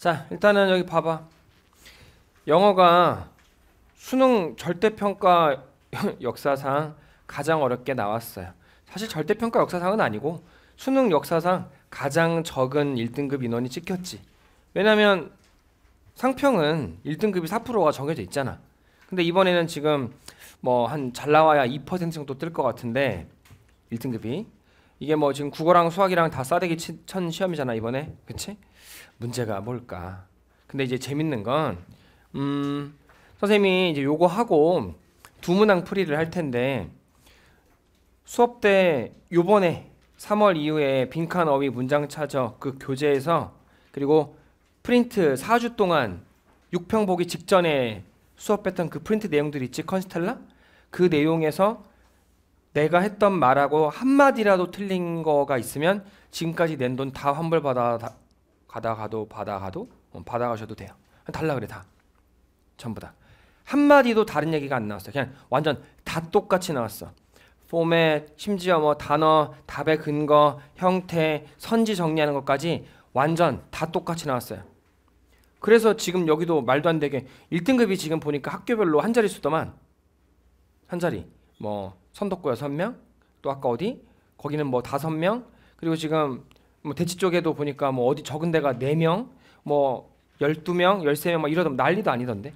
자, 일단은 여기 봐봐. 영어가 수능 절대평가 역사상 가장 어렵게 나왔어요. 사실 절대평가 역사상은 아니고 수능 역사상 가장 적은 1등급 인원이 찍혔지. 왜냐면 상평은 1등급이 4%가 정해져 있잖아. 근데 이번에는 지금 뭐 한 잘 나와야 2% 정도 뜰 것 같은데 1등급이 이게 뭐 지금 국어랑 수학이랑 다 싸대기 친, 천 시험이잖아 이번에 그치? 문제가 뭘까? 근데 이제 재밌는 건 음, 선생님이 이제 요거 하고 두 문항 풀이를 할 텐데 수업 때 요번에 3월 이후에 빈칸 어휘 문장 찾아 그 교재에서 그리고 프린트 4주 동안 6평 보기 직전에 수업했던 그 프린트 내용들 있지 컨스텔라? 그 내용에서 내가 했던 말하고 한마디라도 틀린 거가 있으면 지금까지 낸 돈 다 환불받아 가다 가도 바다 가도 바다 어, 가셔도 돼요. 달라 그래 다. 전부 다. 한마디도 다른 얘기가 안 나왔어요. 그냥 완전 다 똑같이 나왔어. 포맷, 심지어 뭐 단어, 답의 근거, 형태, 선지 정리하는 것까지 완전 다 똑같이 나왔어요. 그래서 지금 여기도 말도 안 되게 1등급이 지금 보니까 학교별로 한 자리 수더만 한 자리. 뭐 선덕고 6명, 또 아까 어디? 거기는 뭐 5명, 그리고 지금 뭐 대치 쪽에도 보니까 뭐 어디 적은 데가 4명, 뭐 12명, 13명 막 이러다 난리도 아니던데.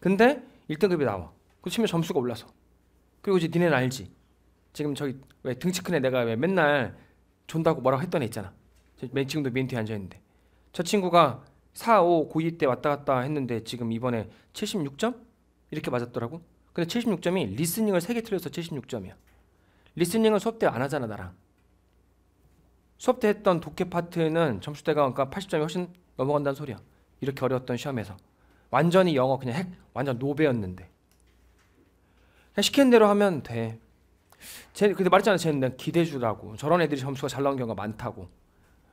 근데 1등급이 나와. 그 치면 점수가 올라서. 그리고 이제 니네는 알지. 지금 저기 왜 등치 큰 애 내가 왜 맨날 존다고 뭐라고 했던 애 있잖아. 맨 지금도 맨 뒤에 앉아 있는데. 저 친구가 4, 5, 고2 때 왔다 갔다 했는데 지금 이번에 76점? 이렇게 맞았더라고. 근데 76점이 리스닝을 3개 틀려서 76점이야. 리스닝을 수업 때 안 하잖아, 나랑. 수업 때 했던 독해 파트는 점수대가 그러니까 80점이 훨씬 넘어간다는 소리야. 이렇게 어려웠던 시험에서 완전히 영어 그냥 핵 완전 노배였는데 그냥 시키는 대로 하면 돼. 쟤 근데 말했잖아 쟤는 기대주라고 저런 애들이 점수가 잘 나온 경우가 많다고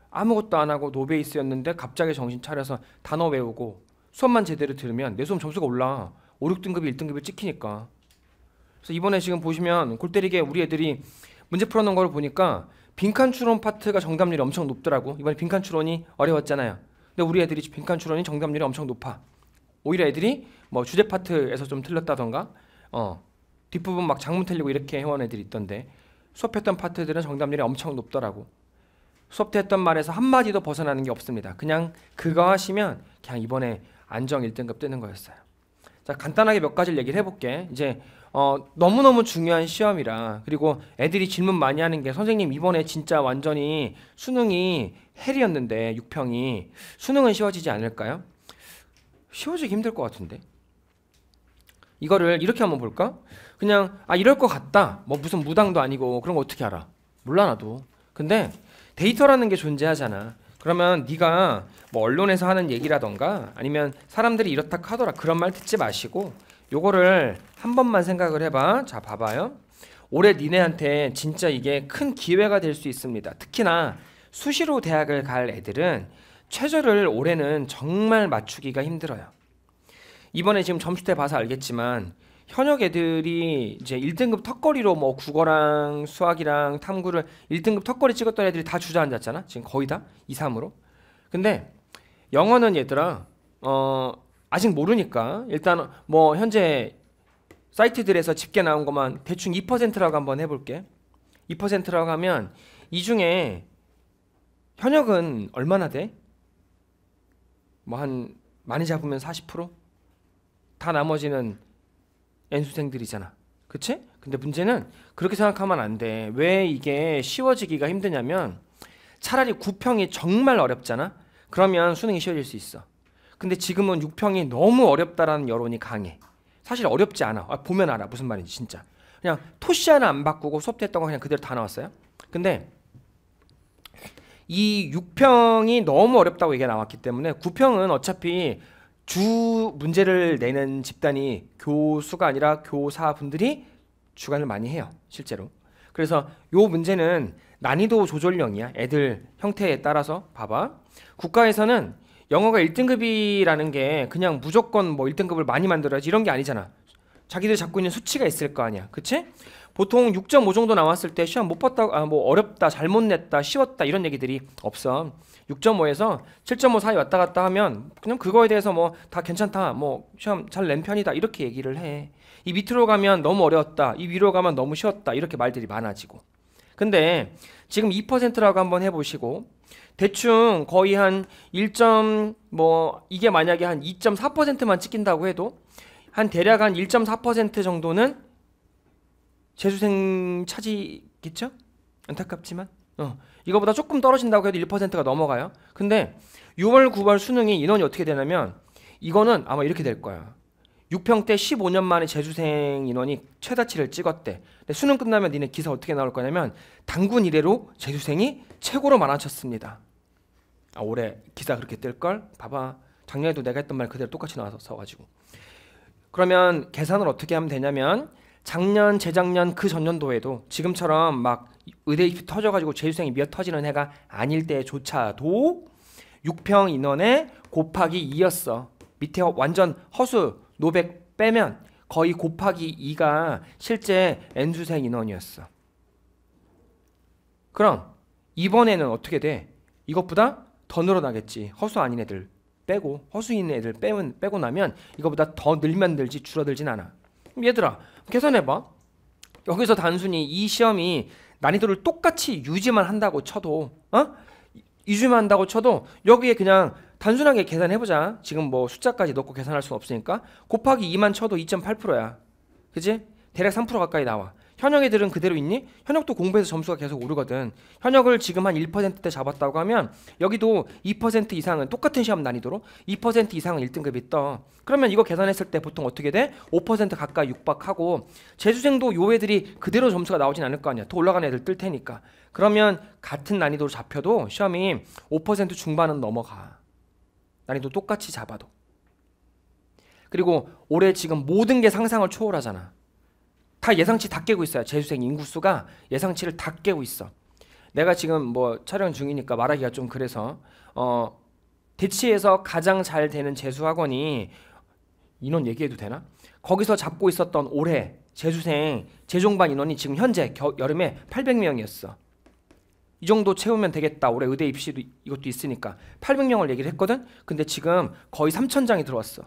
아무것도 안 하고 노베이스였는데 갑자기 정신 차려서 단어 외우고 수업만 제대로 들으면 내 수업 점수가 올라 5, 6등급이 1등급을 찍히니까 그래서 이번에 지금 보시면 골때리게 우리 애들이 문제 풀어놓은 걸 보니까 빈칸 추론 파트가 정답률이 엄청 높더라고. 이번에 빈칸 추론이 어려웠잖아요. 근데 우리 애들이 빈칸 추론이 정답률이 엄청 높아. 오히려 애들이 뭐 주제 파트에서 좀 틀렸다던가 어 뒷부분 막 장문 틀리고 이렇게 해온 애들이 있던데 수업했던 파트들은 정답률이 엄청 높더라고. 수업 때 했던 말에서 한마디도 벗어나는 게 없습니다. 그냥 그거 하시면 그냥 이번에 안정 1등급 뜨는 거였어요. 자, 간단하게 몇 가지를 얘기를 해볼게. 이제 어, 너무너무 중요한 시험이라 그리고 애들이 질문 많이 하는 게 선생님 이번에 진짜 완전히 수능이 헬이었는데 6평이 수능은 쉬워지지 않을까요? 쉬워지기 힘들 것 같은데 이거를 이렇게 한번 볼까? 그냥 아 이럴 것 같다 뭐 무슨 무당도 아니고 그런 거 어떻게 알아 몰라 나도 근데 데이터라는 게 존재하잖아 그러면 네가 뭐 언론에서 하는 얘기라던가 아니면 사람들이 이렇다 카더라 그런 말 듣지 마시고 요거를 한 번만 생각을 해봐. 자, 봐봐요. 올해 니네한테 진짜 이게 큰 기회가 될 수 있습니다. 특히나 수시로 대학을 갈 애들은 최저를 올해는 정말 맞추기가 힘들어요. 이번에 지금 점수 대 봐서 알겠지만 현역 애들이 이제 1등급 턱걸이로 뭐 국어랑 수학이랑 탐구를 1등급 턱걸이 찍었던 애들이 다 주저앉았잖아. 지금 거의 다 2, 3으로. 근데 영어는 얘들아 어 아직 모르니까 일단 뭐 현재 사이트들에서 집계 나온 것만 대충 2%라고 한번 해볼게. 2%라고 하면 이 중에 현역은 얼마나 돼? 뭐 한 많이 잡으면 40%? 다 나머지는 N수생들이잖아. 그치? 근데 문제는 그렇게 생각하면 안 돼. 왜 이게 쉬워지기가 힘드냐면 차라리 구평이 정말 어렵잖아? 그러면 수능이 쉬워질 수 있어. 근데 지금은 6평이 너무 어렵다라는 여론이 강해. 사실 어렵지 않아. 아, 보면 알아. 무슨 말인지 진짜. 그냥 토시 하나 안 바꾸고 수업했던거 그냥 그대로 다 나왔어요. 근데 이 6평이 너무 어렵다고 얘기가 나왔기 때문에 9평은 어차피 주 문제를 내는 집단이 교수가 아니라 교사분들이 주관을 많이 해요. 실제로. 그래서 요 문제는 난이도 조절령이야 애들 형태에 따라서 봐봐. 국가에서는 영어가 1등급이라는 게 그냥 무조건 뭐 1등급을 많이 만들어야지 이런 게 아니잖아. 자기들 잡고 있는 수치가 있을 거 아니야. 그치? 보통 6.5 정도 나왔을 때 시험 못 봤다, 아, 뭐 어렵다, 잘못 냈다, 쉬웠다 이런 얘기들이 없어. 6.5에서 7.5 사이 왔다 갔다 하면 그냥 그거에 대해서 뭐 다 괜찮다, 뭐 시험 잘 낸 편이다 이렇게 얘기를 해. 이 밑으로 가면 너무 어려웠다, 이 위로 가면 너무 쉬웠다 이렇게 말들이 많아지고. 근데 지금 2%라고 한번 해보시고 대충 거의 한 1. 뭐 이게 만약에 한 2.4%만 찍힌다고 해도 한 대략 한 1.4% 정도는 재수생 차지겠죠? 안타깝지만 어. 이거보다 조금 떨어진다고 해도 1%가 넘어가요. 근데 6월 9월 수능이 인원이 어떻게 되냐면 이거는 아마 이렇게 될 거야. 6평 때 15년 만에 재수생 인원이 최다치를 찍었대. 근데 수능 끝나면 니네 기사 어떻게 나올 거냐면 당군 이래로 재수생이 최고로 많아졌습니다. 아, 올해 기사 그렇게 뜰 걸? 봐봐. 작년에도 내가 했던 말 그대로 똑같이 나와서 써가지고. 그러면 계산을 어떻게 하면 되냐면 작년, 재작년 그 전년도에도 지금처럼 막 의대 입시 터져가지고 재수생이 몇 터지는 해가 아닐 때조차도 6평 인원에 곱하기 2였어. 밑에 완전 허수 노백 빼면 거의 곱하기 2가 실제 N수생 인원이었어. 그럼 이번에는 어떻게 돼? 이것보다 더 늘어나겠지. 허수 아닌 애들 빼고 허수 인는 애들 빼면 빼고 나면 이거보다 더 늘면 늘지 줄어들진 않아. 얘들아 계산해봐. 여기서 단순히 이 시험이 난이도를 똑같이 유지만 한다고 쳐도 어? 유지만 한다고 쳐도 여기에 그냥 단순하게 계산해보자. 지금 뭐 숫자까지 넣고 계산할 수 없으니까 곱하기 2만 쳐도 2.8%야. 그지? 대략 3% 가까이 나와. 현역 애들은 그대로 있니? 현역도 공부해서 점수가 계속 오르거든. 현역을 지금 한 1%대 잡았다고 하면 여기도 2% 이상은 똑같은 시험 난이도로 2% 이상은 1등급이 떠. 그러면 이거 계산했을 때 보통 어떻게 돼? 5% 가까이 육박하고 재수생도 요 애들이 그대로 점수가 나오진 않을 거 아니야. 더 올라가는 애들 뜰 테니까. 그러면 같은 난이도로 잡혀도 시험이 5% 중반은 넘어가. 난이도 똑같이 잡아도. 그리고 올해 지금 모든 게 상상을 초월하잖아. 다 예상치 다 깨고 있어요. 재수생 인구수가 예상치를 다 깨고 있어. 내가 지금 뭐 촬영 중이니까 말하기가 좀 그래서 어 대치에서 가장 잘 되는 재수 학원이 인원 얘기해도 되나? 거기서 잡고 있었던 올해 재수생 재종반 인원이 지금 현재 겨, 여름에 800명이었어. 이 정도 채우면 되겠다. 올해 의대 입시도 이것도 있으니까 800명을 얘기를 했거든. 근데 지금 거의 3천장이 들어왔어.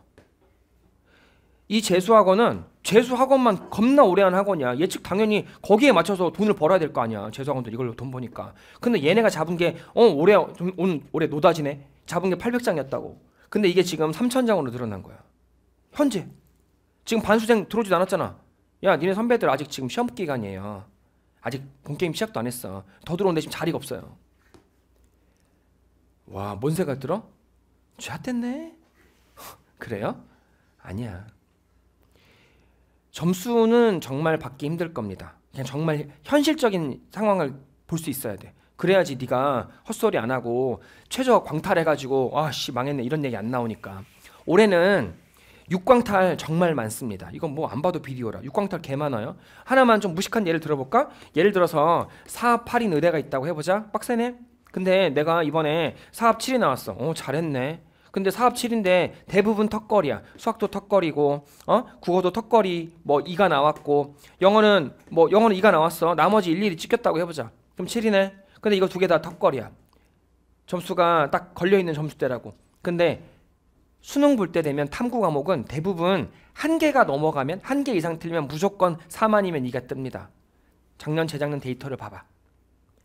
이 재수학원은 재수 학원만 겁나 오래 한 학원이야. 예측 당연히 거기에 맞춰서 돈을 벌어야 될 거 아니야. 재수 학원도 이걸로 돈 버니까. 근데 얘네가 잡은 게어 올해 온 올해 노다지네. 잡은 게 800장이었다고. 근데 이게 지금 3,000장으로 늘어난 거야. 현재 지금 반수생 들어오지도 않았잖아. 야, 니네 선배들 아직 지금 시험 기간이에요. 아직 본 게임 시작도 안 했어. 더들어온데 지금 자리가 없어요. 와, 뭔 생각 들어? 쥐 됐네. 그래요? 아니야. 점수는 정말 받기 힘들 겁니다. 그냥 정말 현실적인 상황을 볼 수 있어야 돼. 그래야지 네가 헛소리 안 하고 최저 광탈해가지고 아씨 망했네 이런 얘기 안 나오니까 올해는 육광탈 정말 많습니다. 이건 뭐 안 봐도 비디오라. 육광탈 개 많아요. 하나만 좀 무식한 예를 들어볼까? 예를 들어서 사합 8인 의대가 있다고 해보자. 빡세네. 근데 내가 이번에 사합 7이 나왔어. 어 잘했네. 근데 사업 7인데 대부분 턱걸이야. 수학도 턱걸이고, 어? 국어도 턱걸이, 뭐 2가 나왔고, 영어는 뭐 영어는 2가 나왔어. 나머지 일일이 찍혔다고 해보자. 그럼 7이네. 근데 이거 두 개 다 턱걸이야. 점수가 딱 걸려있는 점수대라고. 근데 수능 볼 때 되면 탐구 과목은 대부분 한 개가 넘어가면 한 개 이상 틀리면 무조건 4만이면 2가 뜹니다. 작년 재작년 데이터를 봐봐.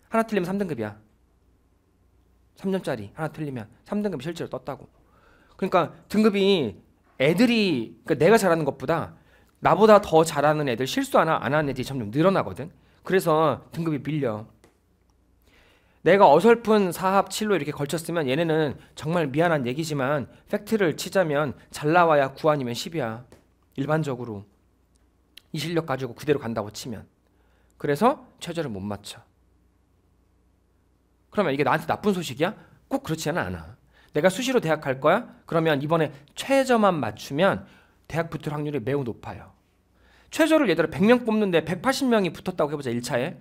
하나 틀리면 3등급이야. 3년짜리 하나 틀리면 3등급이 실제로 떴다고. 그러니까 등급이 애들이 그러니까 내가 잘하는 것보다 나보다 더 잘하는 애들 실수 하나 안 하는 애들이 점점 늘어나거든. 그래서 등급이 밀려. 내가 어설픈 사합 칠로 이렇게 걸쳤으면 얘네는 정말 미안한 얘기지만 팩트를 치자면 잘 나와야 9 아니면 10이야. 일반적으로 이 실력 가지고 그대로 간다고 치면 그래서 최저를 못 맞춰. 그러면 이게 나한테 나쁜 소식이야? 꼭 그렇지는 않아. 내가 수시로 대학 갈 거야? 그러면 이번에 최저만 맞추면 대학 붙을 확률이 매우 높아요. 최저를 예를 들어 100명 뽑는데 180명이 붙었다고 해보자 1차에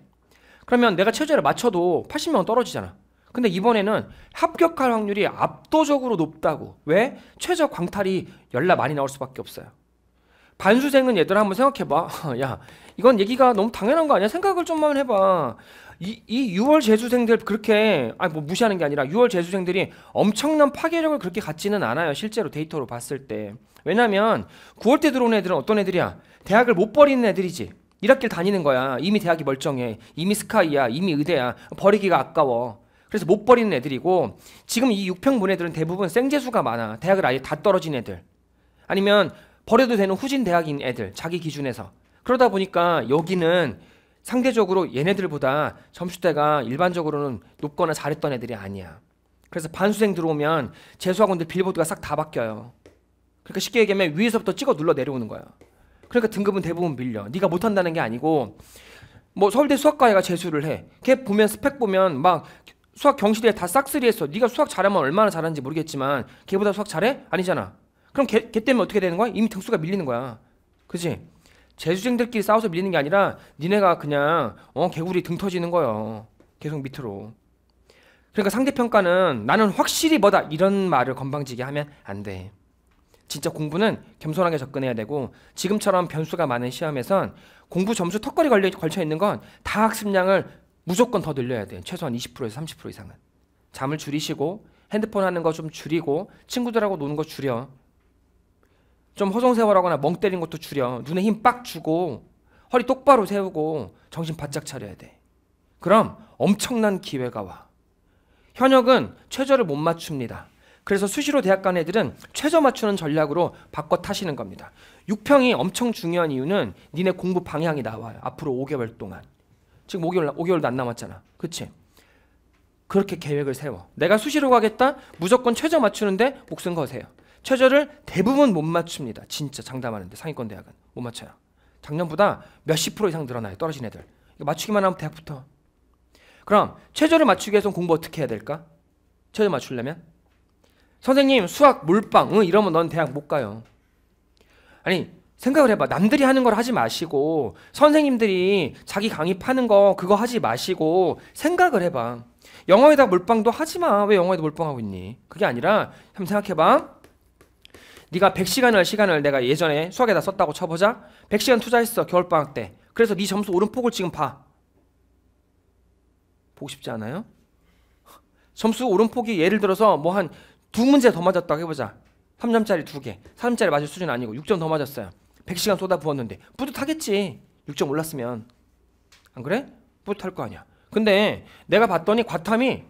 그러면 내가 최저를 맞춰도 80명은 떨어지잖아 근데 이번에는 합격할 확률이 압도적으로 높다고 왜? 최저 광탈이 열나 많이 나올 수밖에 없어요 반수생은 얘들아 한번 생각해봐. 야, 이건 얘기가 너무 당연한 거 아니야? 생각을 좀만 해봐. 이, 이 6월 재수생들 그렇게 아니 뭐 무시하는 게 아니라 6월 재수생들이 엄청난 파괴력을 그렇게 갖지는 않아요. 실제로 데이터로 봤을 때. 왜냐면 9월 때 들어온 애들은 어떤 애들이야? 대학을 못 버리는 애들이지. 1학기를 다니는 거야. 이미 대학이 멀쩡해. 이미 스카이야. 이미 의대야. 버리기가 아까워. 그래서 못 버리는 애들이고 지금 이 6평 본 애들은 대부분 생재수가 많아. 대학을 아예 다 떨어진 애들. 아니면 버려도 되는 후진 대학인 애들 자기 기준에서 그러다 보니까 여기는 상대적으로 얘네들보다 점수대가 일반적으로는 높거나 잘했던 애들이 아니야. 그래서 반수생 들어오면 재수학원들 빌보드가 싹 다 바뀌어요. 그러니까 쉽게 얘기하면 위에서부터 찍어 눌러 내려오는 거야. 그러니까 등급은 대부분 밀려. 네가 못한다는 게 아니고 뭐 서울대 수학과애가 재수를 해. 걔 보면 스펙 보면 막 수학 경시대에 다 싹쓸이 했어. 네가 수학 잘하면 얼마나 잘하는지 모르겠지만 걔보다 수학 잘해? 아니잖아. 그럼 걔, 걔 때문에 어떻게 되는 거야? 이미 등수가 밀리는 거야. 그지? 재수생들끼리 싸워서 밀리는 게 아니라 니네가 그냥 어 개구리 등 터지는 거예요. 계속 밑으로. 그러니까 상대평가는 나는 확실히 뭐다 이런 말을 건방지게 하면 안 돼. 진짜 공부는 겸손하게 접근해야 되고 지금처럼 변수가 많은 시험에선 공부 점수 턱걸이 걸려, 걸쳐 있는 건 다 학습량을 무조건 더 늘려야 돼. 최소한 20%에서 30% 이상은. 잠을 줄이시고 핸드폰 하는 거 좀 줄이고 친구들하고 노는 거 줄여. 좀 허송 세월하거나 멍 때린 것도 줄여. 눈에 힘 빡 주고 허리 똑바로 세우고 정신 바짝 차려야 돼. 그럼 엄청난 기회가 와. 현역은 최저를 못 맞춥니다. 그래서 수시로 대학 간 애들은 최저 맞추는 전략으로 바꿔 타시는 겁니다. 6평이 엄청 중요한 이유는 니네 공부 방향이 나와요. 앞으로 5개월 동안. 지금 5개월, 5개월도 안 남았잖아. 그치? 그렇게 계획을 세워. 내가 수시로 가겠다? 무조건 최저 맞추는데 목숨 거세요. 최저를 대부분 못 맞춥니다. 진짜 장담하는데 상위권 대학은 못 맞춰요. 작년보다 몇십 프로 이상 늘어나요. 떨어진 애들. 맞추기만 하면 대학부터. 그럼 최저를 맞추기 위해서 공부 어떻게 해야 될까? 최저 맞추려면? 선생님 수학 몰빵 응, 이러면 넌 대학 못 가요. 아니 생각을 해봐. 남들이 하는 걸 하지 마시고 선생님들이 자기 강의 파는 거 그거 하지 마시고 생각을 해봐. 영어에다 몰빵도 하지 마. 왜 영어에다 몰빵하고 있니? 그게 아니라 한번 생각해봐. 네가 100시간을 시간을 내가 예전에 수학에다 썼다고 쳐보자. 100시간 투자했어 겨울방학 때. 그래서 네 점수 오른폭을 지금 봐. 보고 싶지 않아요? 점수 오른폭이 예를 들어서 뭐 한 두 문제 더 맞았다고 해보자. 3점짜리 두 개, 3점짜리 맞을 수준 아니고 6점 더 맞았어요. 100시간 쏟아부었는데 뿌듯하겠지. 6점 올랐으면 안 그래? 뿌듯할 거 아니야. 근데 내가 봤더니 과탐이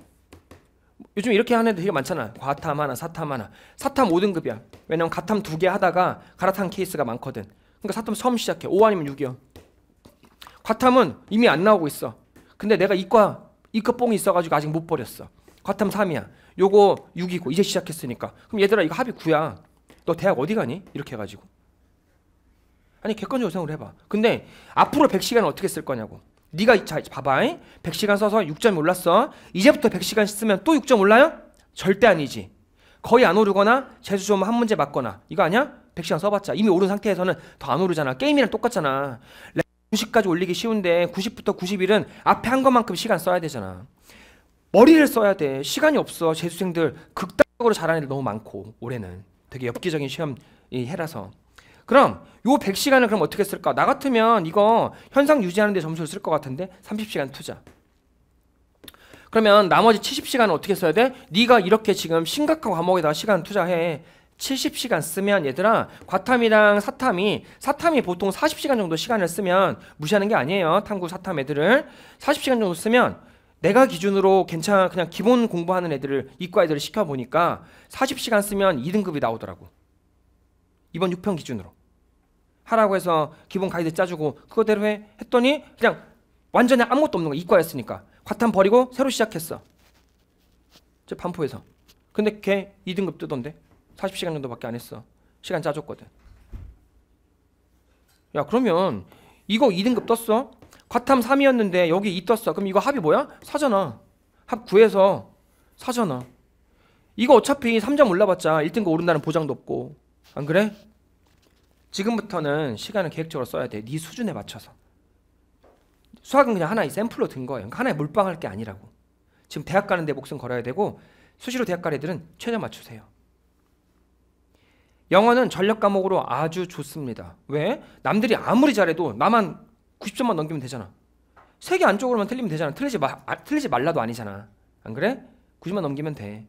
요즘 이렇게 하는 애들 되게 많잖아. 과탐 하나, 사탐 하나. 사탐 5등급이야. 왜냐면 가탐 두 개 하다가 갈아탄 케이스가 많거든. 그러니까 사탐 처음 시작해. 5 아니면 6이요. 과탐은 이미 안 나오고 있어. 근데 내가 이과 이과 뽕이 있어가지고 아직 못 버렸어. 과탐 3이야. 요거 6이고 이제 시작했으니까. 그럼 얘들아 이거 합이 9야. 너 대학 어디 가니? 이렇게 해가지고. 아니 객관적으로 생각을 해봐. 근데 앞으로 100시간 어떻게 쓸 거냐고. 네가 자 봐봐. 100시간 써서 6점 이 올랐어. 이제부터 100시간 쓰면 또 6점 올라요? 절대 아니지. 거의 안 오르거나 재수 좀 한 문제 맞거나 이거 아니야? 100시간 써봤자 이미 오른 상태에서는 더 안 오르잖아. 게임이랑 똑같잖아. 90까지 올리기 쉬운데 90부터 91은 앞에 한 것만큼 시간 써야 되잖아. 머리를 써야 돼. 시간이 없어. 재수생들 극단적으로 잘하는 애들 너무 많고 올해는 되게 엽기적인 시험 이 해라서 그럼 요 100시간을 그럼 어떻게 쓸까? 나 같으면 이거 현상 유지하는 데 점수를 쓸 것 같은데 30시간 투자. 그러면 나머지 70시간은 어떻게 써야 돼? 네가 이렇게 지금 심각한 과목에다 가 시간 투자해. 70시간 쓰면 얘들아 과탐이랑 사탐이 사탐이 보통 40시간 정도 시간을 쓰면 무시하는 게 아니에요. 탐구 사탐 애들을 40시간 정도 쓰면 내가 기준으로 괜찮아 그냥 기본 공부하는 애들을 이과 애들을 시켜보니까 40시간 쓰면 2등급이 나오더라고 이번 6평 기준으로 하라고 해서 기본 가이드 짜주고 그거대로 해 했더니 그냥 완전히 아무것도 없는 거 이과였으니까 과탐 버리고 새로 시작했어. 저 반포에서. 근데 걔 2등급 뜨던데 40시간 정도밖에 안 했어. 시간 짜줬거든. 야 그러면 이거 2등급 떴어? 과탐 3이었는데 여기 2 떴어. 그럼 이거 합이 뭐야? 사잖아. 합 9에서 사잖아. 이거 어차피 3점 올라봤자 1등급 오른다는 보장도 없고 안 그래? 지금부터는 시간을 계획적으로 써야 돼. 네 수준에 맞춰서. 수학은 그냥 하나의 샘플로 든 거예요. 그러니까 하나의 물방할게 아니라고. 지금 대학 가는데 목숨 걸어야 되고 수시로 대학 갈 애들은 최저 맞추세요. 영어는 전력 과목으로 아주 좋습니다. 왜? 남들이 아무리 잘해도 나만 90점만 넘기면 되잖아. 세계 안쪽으로만 틀리면 되잖아. 틀리지, 마, 아, 틀리지 말라도 아니잖아. 안 그래? 90만 넘기면 돼.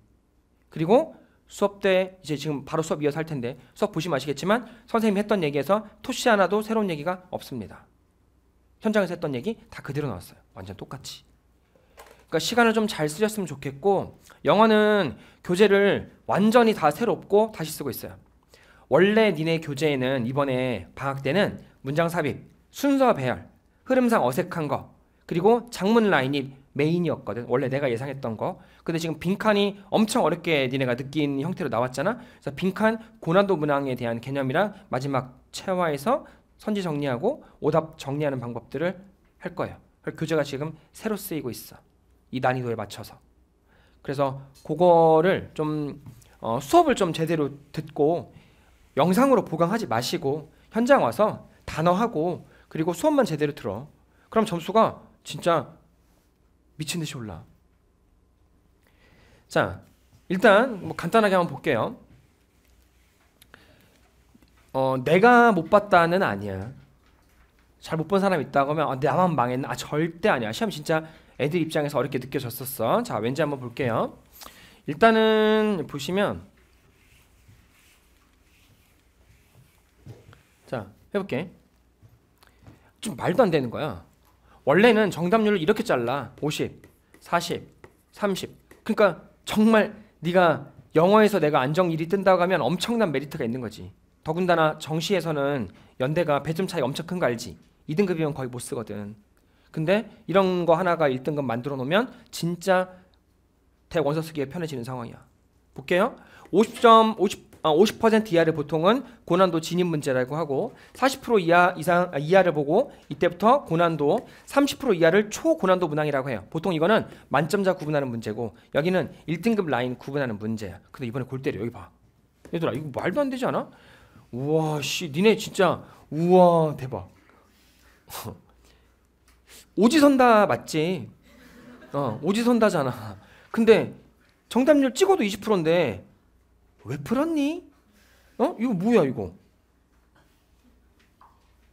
그리고 수업 때 이제 지금 바로 수업 이어서 할 텐데 수업 보시면 아시겠지만 선생님이 했던 얘기에서 토시 하나도 새로운 얘기가 없습니다. 현장에서 했던 얘기 다 그대로 나왔어요. 완전 똑같이. 그러니까 시간을 좀 잘 쓰셨으면 좋겠고 영어는 교재를 완전히 다 새롭고 다시 쓰고 있어요. 원래 니네 교재에는 이번에 방학 때는 문장 삽입, 순서 배열, 흐름상 어색한 거, 그리고 장문 라인이 메인이었거든. 원래 내가 예상했던 거. 근데 지금 빈칸이 엄청 어렵게 니네가 느낀 형태로 나왔잖아. 그래서 빈칸 고난도 문항에 대한 개념이랑 마지막 체화에서 선지 정리하고 오답 정리하는 방법들을 할 거예요. 그 교재가 지금 새로 쓰이고 있어. 이 난이도에 맞춰서. 그래서 그거를 좀 어, 수업을 좀 제대로 듣고 영상으로 보강하지 마시고 현장 와서 단어하고 그리고 수업만 제대로 들어. 그럼 점수가 진짜 미친 듯이 올라. 자, 일단 뭐 간단하게 한번 볼게요. 어, 내가 못 봤다는 아니야. 잘 못 본 사람 있다고 하면 아, 나만 망했나? 아, 절대 아니야. 시험 진짜 애들 입장에서 어렵게 느껴졌었어. 자, 왠지 한번 볼게요. 일단은 보시면 자, 해볼게. 좀 말도 안 되는 거야. 원래는 정답률을 이렇게 잘라. 50, 40, 30. 그러니까 정말 네가 영어에서 내가 안정 1위 뜬다고 하면 엄청난 메리트가 있는 거지. 더군다나 정시에서는 연대가 배점 차이 엄청 큰 거 알지? 2등급이면 거의 못 쓰거든. 근데 이런 거 하나가 1등급 만들어 놓으면 진짜 대원서 쓰기에 편해지는 상황이야. 볼게요. 50점, 50 50% 어, 이하를 보통은 고난도 진입 문제라고 하고 40% 이하 이상 아, 이하를 보고 이때부터 고난도 30% 이하를 초고난도 문항이라고 해요. 보통 이거는 만점자 구분하는 문제고 여기는 1등급 라인 구분하는 문제야. 근데 이번에 골 때려 여기 봐. 얘들아 이거 말도 안 되지 않아? 우와 씨 니네 진짜 우와 대박. 오지선다 맞지? 어 오지선다잖아. 근데 정답률 찍어도 20%인데 왜 풀었니? 어? 이거 뭐야 이거?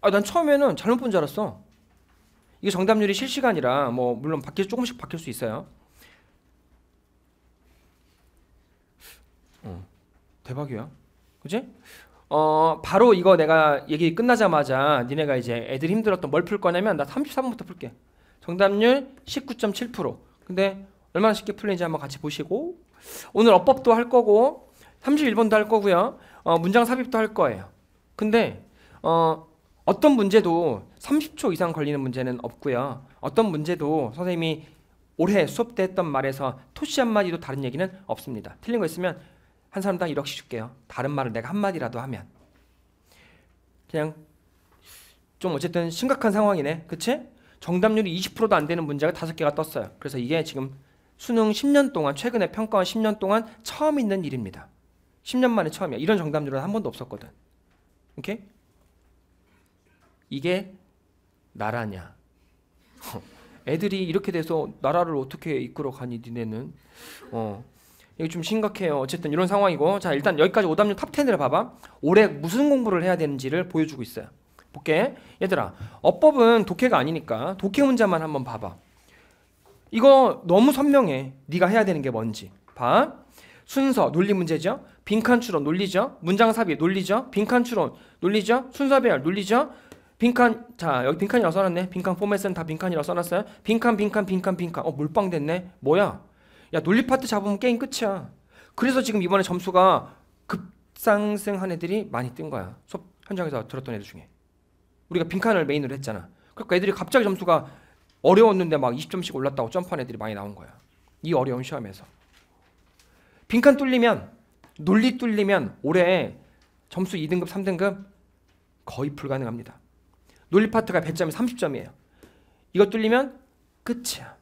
아, 난 처음에는 잘못 본 줄 알았어. 이게 정답률이 실시간이라 뭐 물론 바뀔 조금씩 바뀔 수 있어요. 어, 대박이야. 그지? 어, 바로 이거 내가 얘기 끝나자마자 니네가 이제 애들 힘들었던 뭘 풀 거냐면 나3 3분부터 풀게. 정답률 19.7%. 근데 얼마나 쉽게 풀리는지 한번 같이 보시고 오늘 어법도 할 거고 31번도 할 거고요. 어, 문장 삽입도 할 거예요. 근데 어, 어떤 문제도 30초 이상 걸리는 문제는 없고요. 어떤 문제도 선생님이 올해 수업 때 했던 말에서 토시 한마디도 다른 얘기는 없습니다. 틀린 거 있으면 한 사람당 1억씩 줄게요. 다른 말을 내가 한마디라도 하면. 그냥 좀 어쨌든 심각한 상황이네. 그치? 정답률이 20%도 안 되는 문제가 5개가 떴어요. 그래서 이게 지금 수능 10년 동안 최근에 평가한 10년 동안 처음 있는 일입니다. 10년 만에 처음이야. 이런 정답률은 한 번도 없었거든. 오케이? 이게 나라냐? 애들이 이렇게 돼서 나라를 어떻게 이끌어 가니 니네는? 어. 이게 좀 심각해요. 어쨌든 이런 상황이고. 자, 일단 여기까지 오답률 탑10을 봐봐. 올해 무슨 공부를 해야 되는지를 보여주고 있어요. 볼게. 얘들아, 어법은 독해가 아니니까 독해 문제만 한번 봐봐. 이거 너무 선명해. 네가 해야 되는 게 뭔지. 봐. 순서, 논리 문제죠? 빈칸 추론 논리죠. 문장 삽입 논리죠. 빈칸 추론 논리죠. 순서 배열 논리죠. 빈칸 자 여기 빈칸이라고 써놨네. 빈칸 포맷은 다 빈칸이라고 써놨어요. 빈칸 빈칸 빈칸 빈칸 어 몰빵 됐네. 뭐야? 야 논리 파트 잡으면 게임 끝이야. 그래서 지금 이번에 점수가 급상승한 애들이 많이 뜬 거야. 수업 현장에서 들었던 애들 중에 우리가 빈칸을 메인으로 했잖아. 그러니까 애들이 갑자기 점수가 어려웠는데 막 20점씩 올랐다고 점프한 애들이 많이 나온 거야. 이 어려운 시험에서 빈칸 뚫리면 논리 뚫리면 올해 점수 2등급, 3등급 거의 불가능합니다. 논리 파트가 100점이 30점이에요. 이거 뚫리면 끝이야.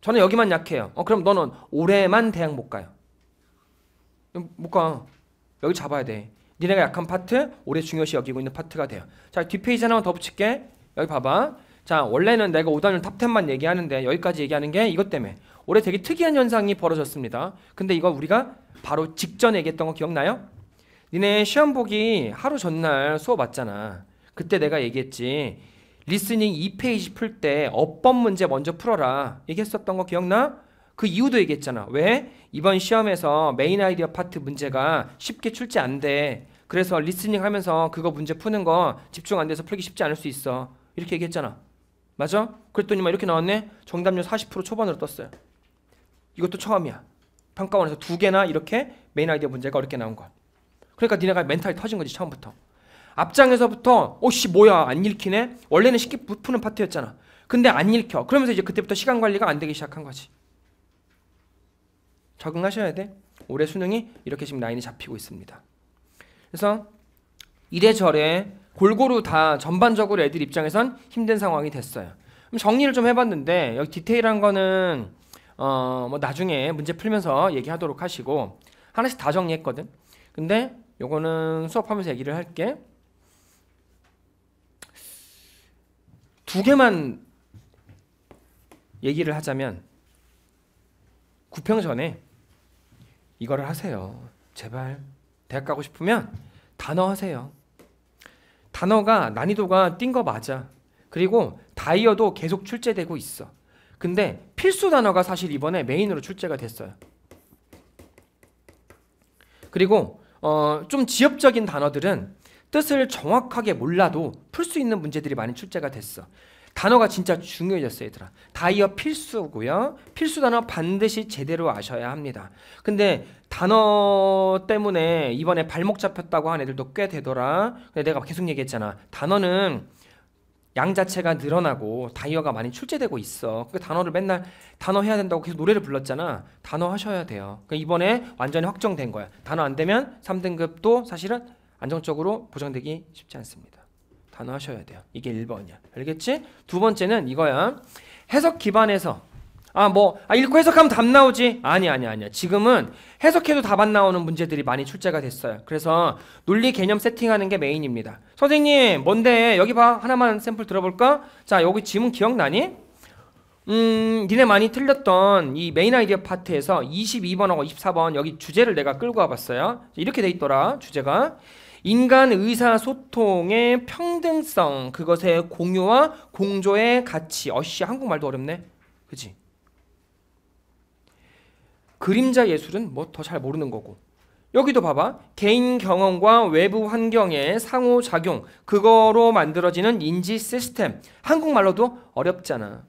저는 여기만 약해요. 어, 그럼 너는 올해만 대학 못 가요. 못 가. 여기 잡아야 돼. 니네가 약한 파트, 올해 중요시 여기고 있는 파트가 돼요. 자, 뒷페이지 하나만 더 붙일게. 여기 봐봐. 자, 원래는 내가 5단원 탑10만 얘기하는데 여기까지 얘기하는 게 이것 때문에 올해 되게 특이한 현상이 벌어졌습니다. 근데 이거 우리가 바로 직전 에 얘기했던 거 기억나요? 니네 시험 보기 하루 전날 수업 왔잖아. 그때 내가 얘기했지. 리스닝 2페이지 풀 때 어법 문제 먼저 풀어라. 얘기했었던 거 기억나? 그 이유도 얘기했잖아. 왜? 이번 시험에서 메인 아이디어 파트 문제가 쉽게 출제 안 돼. 그래서 리스닝 하면서 그거 문제 푸는 거 집중 안 돼서 풀기 쉽지 않을 수 있어. 이렇게 얘기했잖아. 맞아? 그랬더니막 이렇게 나왔네? 정답률 40% 초반으로 떴어요. 이것도 처음이야. 평가원에서 두 개나 이렇게 메인 아이디어 문제가 어렵게 나온 것. 그러니까 니네가 멘탈이 터진 거지 처음부터. 앞장에서부터 오씨 뭐야 안 읽히네. 원래는 쉽게 푸는 파트였잖아. 근데 안 읽혀. 그러면서 이제 그때부터 시간 관리가 안 되기 시작한 거지. 적응하셔야 돼. 올해 수능이 이렇게 지금 라인이 잡히고 있습니다. 그래서 이래저래 골고루 다 전반적으로 애들 입장에선 힘든 상황이 됐어요. 그럼 정리를 좀 해봤는데 여기 디테일한 거는 어, 뭐 나중에 문제 풀면서 얘기하도록 하시고 하나씩 다 정리했거든. 근데 요거는 수업하면서 얘기를 할게. 두 개만 얘기를 하자면 구평 전에 이거를 하세요. 제발 대학 가고 싶으면 단어 하세요. 단어가 난이도가 뛴 거 맞아. 그리고 다이어도 계속 출제되고 있어. 근데 필수 단어가 사실 이번에 메인으로 출제가 됐어요. 그리고 어, 좀 지엽적인 단어들은 뜻을 정확하게 몰라도 풀 수 있는 문제들이 많이 출제가 됐어. 단어가 진짜 중요해졌어요, 얘들아. 다이어 필수고요. 필수 단어 반드시 제대로 아셔야 합니다. 근데 단어 때문에 이번에 발목 잡혔다고 한 애들도 꽤 되더라. 근데 내가 계속 얘기했잖아. 단어는 양 자체가 늘어나고 다이어가 많이 출제되고 있어. 그 단어를 맨날 단어 해야 된다고 계속 노래를 불렀잖아. 단어 하셔야 돼요. 그 이번에 완전히 확정된 거야. 단어 안 되면 3등급도 사실은 안정적으로 보장되기 쉽지 않습니다. 단어 하셔야 돼요. 이게 1번이야. 알겠지? 두 번째는 이거야. 해석 기반에서 아, 뭐, 아, 읽고 해석하면 답 나오지? 아니, 아니, 아니야. 지금은 해석해도 답 안 나오는 문제들이 많이 출제가 됐어요. 그래서 논리 개념 세팅하는 게 메인입니다. 선생님, 뭔데? 여기 봐. 하나만 샘플 들어볼까? 자, 여기 지문 기억나니? 음, 니네 많이 틀렸던 이 메인 아이디어 파트에서 22번하고 24번 여기 주제를 내가 끌고 와봤어요. 이렇게 돼 있더라, 주제가. 인간 의사소통의 평등성, 그것의 공유와 공조의 가치. 어 씨, 한국말도 어렵네. 그치? 그림자 예술은 뭐 더 잘 모르는 거고. 여기도 봐봐. 개인 경험과 외부 환경의 상호작용, 그거로 만들어지는 인지 시스템. 한국말로도 어렵잖아.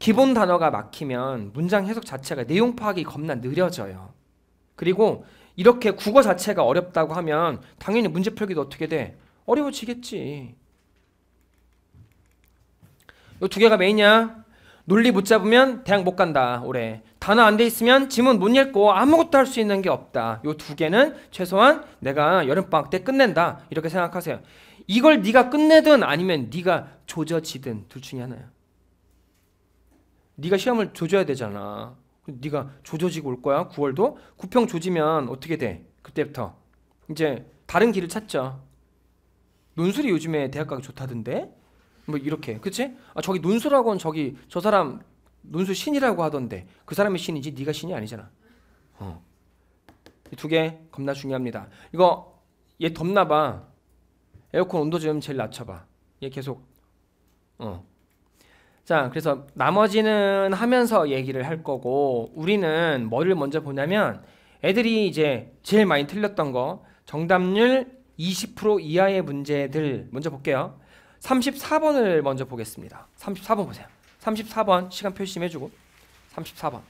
기본 단어가 막히면 문장 해석 자체가 내용 파악이 겁나 느려져요. 그리고 이렇게 국어 자체가 어렵다고 하면 당연히 문제 풀기도 어떻게 돼? 어려워지겠지. 이두 개가 메인이야. 논리 못 잡으면 대학 못 간다 올해 단어 안 돼 있으면 지문 못 읽고 아무것도 할 수 있는 게 없다 요 두 개는 최소한 내가 여름방학 때 끝낸다 이렇게 생각하세요 이걸 네가 끝내든 아니면 네가 조져지든 둘 중에 하나야 네가 시험을 조져야 되잖아 네가 조져지고 올 거야 9월도 9평 조지면 어떻게 돼 그때부터 이제 다른 길을 찾죠 논술이 요즘에 대학 가기 좋다던데 뭐 이렇게 그치? 아, 저기 논술학원 저기 저 사람 논술 신이라고 하던데 그 사람이 신이지 네가 신이 아니잖아 어. 이 두 개 겁나 중요합니다 이거 얘 덥나봐 에어컨 온도 좀 제일 낮춰봐 얘 계속 어. 자 그래서 나머지는 하면서 얘기를 할 거고 우리는 뭐를 먼저 보냐면 애들이 이제 제일 많이 틀렸던 거 정답률 20% 이하의 문제들 먼저 볼게요 34번을 먼저 보겠습니다. 34번 보세요. 34번 시간 표시 해주고 34번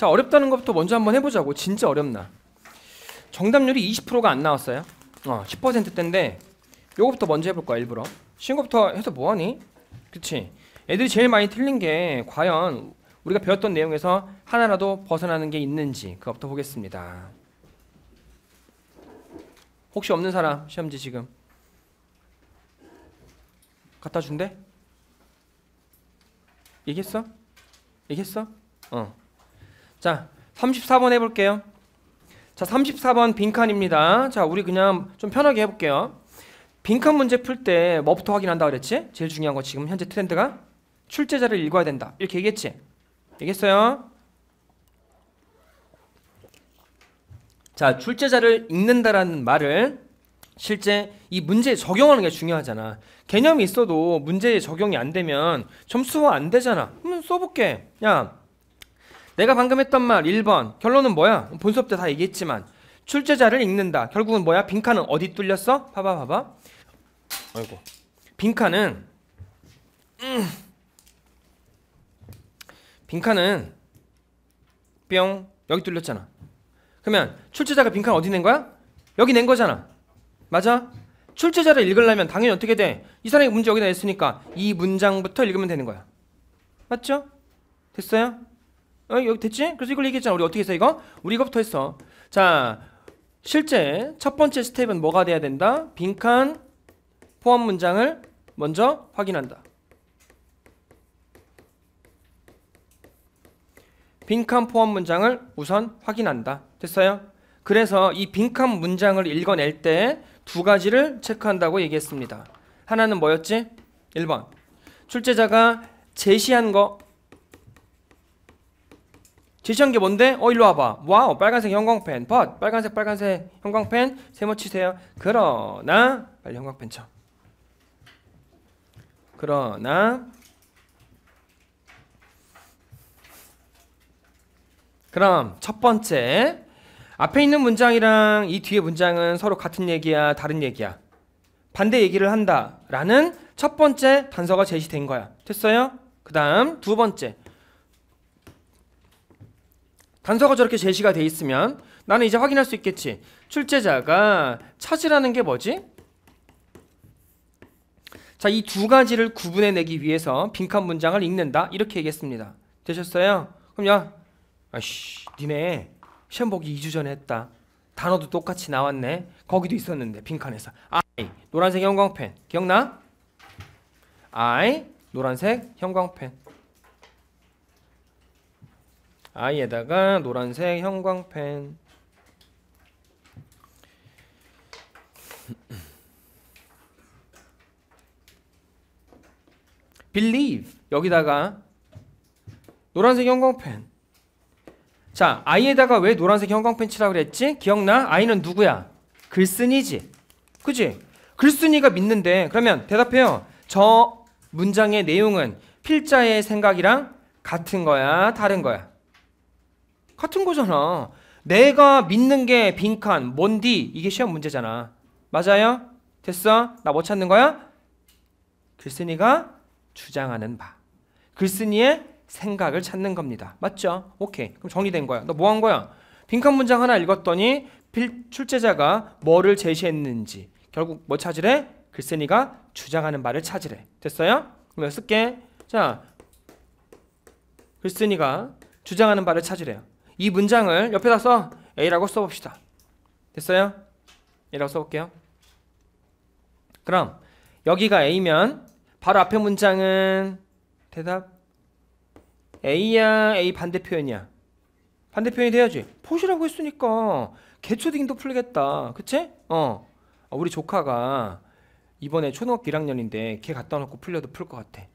자 어렵다는 것부터 먼저 한번 해보자고 진짜 어렵나 정답률이 20%가 안 나왔어요 어 10%대인데 요거부터 먼저 해볼 거야 일부러 신고부터 해서 뭐하니? 그치 애들이 제일 많이 틀린 게 과연 우리가 배웠던 내용에서 하나라도 벗어나는 게 있는지 그것부터 보겠습니다 혹시 없는 사람 시험지 지금 갖다 준대? 얘기했어? 얘기했어? 어 자, 34번 해볼게요. 자, 34번 빈칸입니다. 자, 우리 그냥 좀 편하게 해볼게요. 빈칸 문제 풀 때 뭐부터 확인한다 그랬지? 제일 중요한 거 지금 현재 트렌드가 출제자를 읽어야 된다. 이렇게 얘기했지? 얘기했어요? 자, 출제자를 읽는다라는 말을 실제 이 문제에 적용하는 게 중요하잖아. 개념이 있어도 문제에 적용이 안 되면 점수가 안 되잖아. 그럼 써볼게. 야, 내가 방금 했던 말 1번 결론은 뭐야? 본 수업 때 다 얘기했지만 출제자를 읽는다. 결국은 뭐야? 빈칸은 어디 뚫렸어? 봐봐 봐봐. 아이고. 빈칸은 음. 빈칸은 뿅 여기 뚫렸잖아. 그러면 출제자가 빈칸 어디 낸 거야? 여기 낸 거잖아. 맞아? 출제자를 읽으려면 당연히 어떻게 돼? 이 사람이 문제 여기다 냈으니까 이 문장부터 읽으면 되는 거야. 맞죠? 됐어요? 어, 여기 됐지? 그래서 이걸 얘기했잖아. 우리 어떻게 했어 이거? 우리 이거부터 했어. 자, 실제 첫 번째 스텝은 뭐가 돼야 된다? 빈칸 포함 문장을 먼저 확인한다. 빈칸 포함 문장을 우선 확인한다. 됐어요? 그래서 이 빈칸 문장을 읽어낼 때 두 가지를 체크한다고 얘기했습니다. 하나는 뭐였지? 1번. 출제자가 제시한 거 제시한 게 뭔데? 어 일로 와봐 와우 빨간색 형광펜 벗 빨간색 빨간색 형광펜 세모 치세요 그러나 빨리 형광펜 쳐 그러나 그럼 첫 번째 앞에 있는 문장이랑 이 뒤에 문장은 서로 같은 얘기야 다른 얘기야 반대 얘기를 한다 라는 첫 번째 단서가 제시된 거야 됐어요? 그 다음 두 번째 단서가 저렇게 제시가 돼 있으면 나는 이제 확인할 수 있겠지 출제자가 찾으라는 게 뭐지? 자, 이 두 가지를 구분해내기 위해서 빈칸 문장을 읽는다 이렇게 얘기했습니다 되셨어요? 그럼 야 아이씨 니네 시험 보기 2주 전에 했다 단어도 똑같이 나왔네 거기도 있었는데 빈칸에서 I 노란색 형광펜 기억나? I 노란색 형광펜 아이에다가 노란색 형광펜 believe 여기다가 노란색 형광펜 자아이에다가왜 노란색 형광펜 치라 그랬지? 기억나? 아이는 누구야? 글쓴이지 그지? 글쓴이가 믿는데 그러면 대답해요 저 문장의 내용은 필자의 생각이랑 같은 거야 다른 거야 같은 거잖아. 내가 믿는 게 빈칸, 뭔디 이게 시험 문제잖아. 맞아요? 됐어? 나 뭐 찾는 거야? 글쓴이가 주장하는 바. 글쓴이의 생각을 찾는 겁니다. 맞죠? 오케이. 그럼 정리된 거야. 너 뭐 한 거야? 빈칸 문장 하나 읽었더니 필, 출제자가 뭐를 제시했는지 결국 뭐 찾으래? 글쓴이가 주장하는 바를 찾으래. 됐어요? 그럼 쓸게. 자, 글쓴이가 주장하는 바를 찾으래요. 이 문장을 옆에다 써 A라고 써봅시다. 됐어요? A라고 써볼게요. 그럼 여기가 A면 바로 앞에 문장은 대답 A야 A 반대 표현이야. 반대 표현이 돼야지. 포시라고 했으니까 개초딩도 풀리겠다. 그치? 어. 우리 조카가 이번에 초등학교 1학년인데 걔 갖다 놓고 풀려도 풀 것 같아.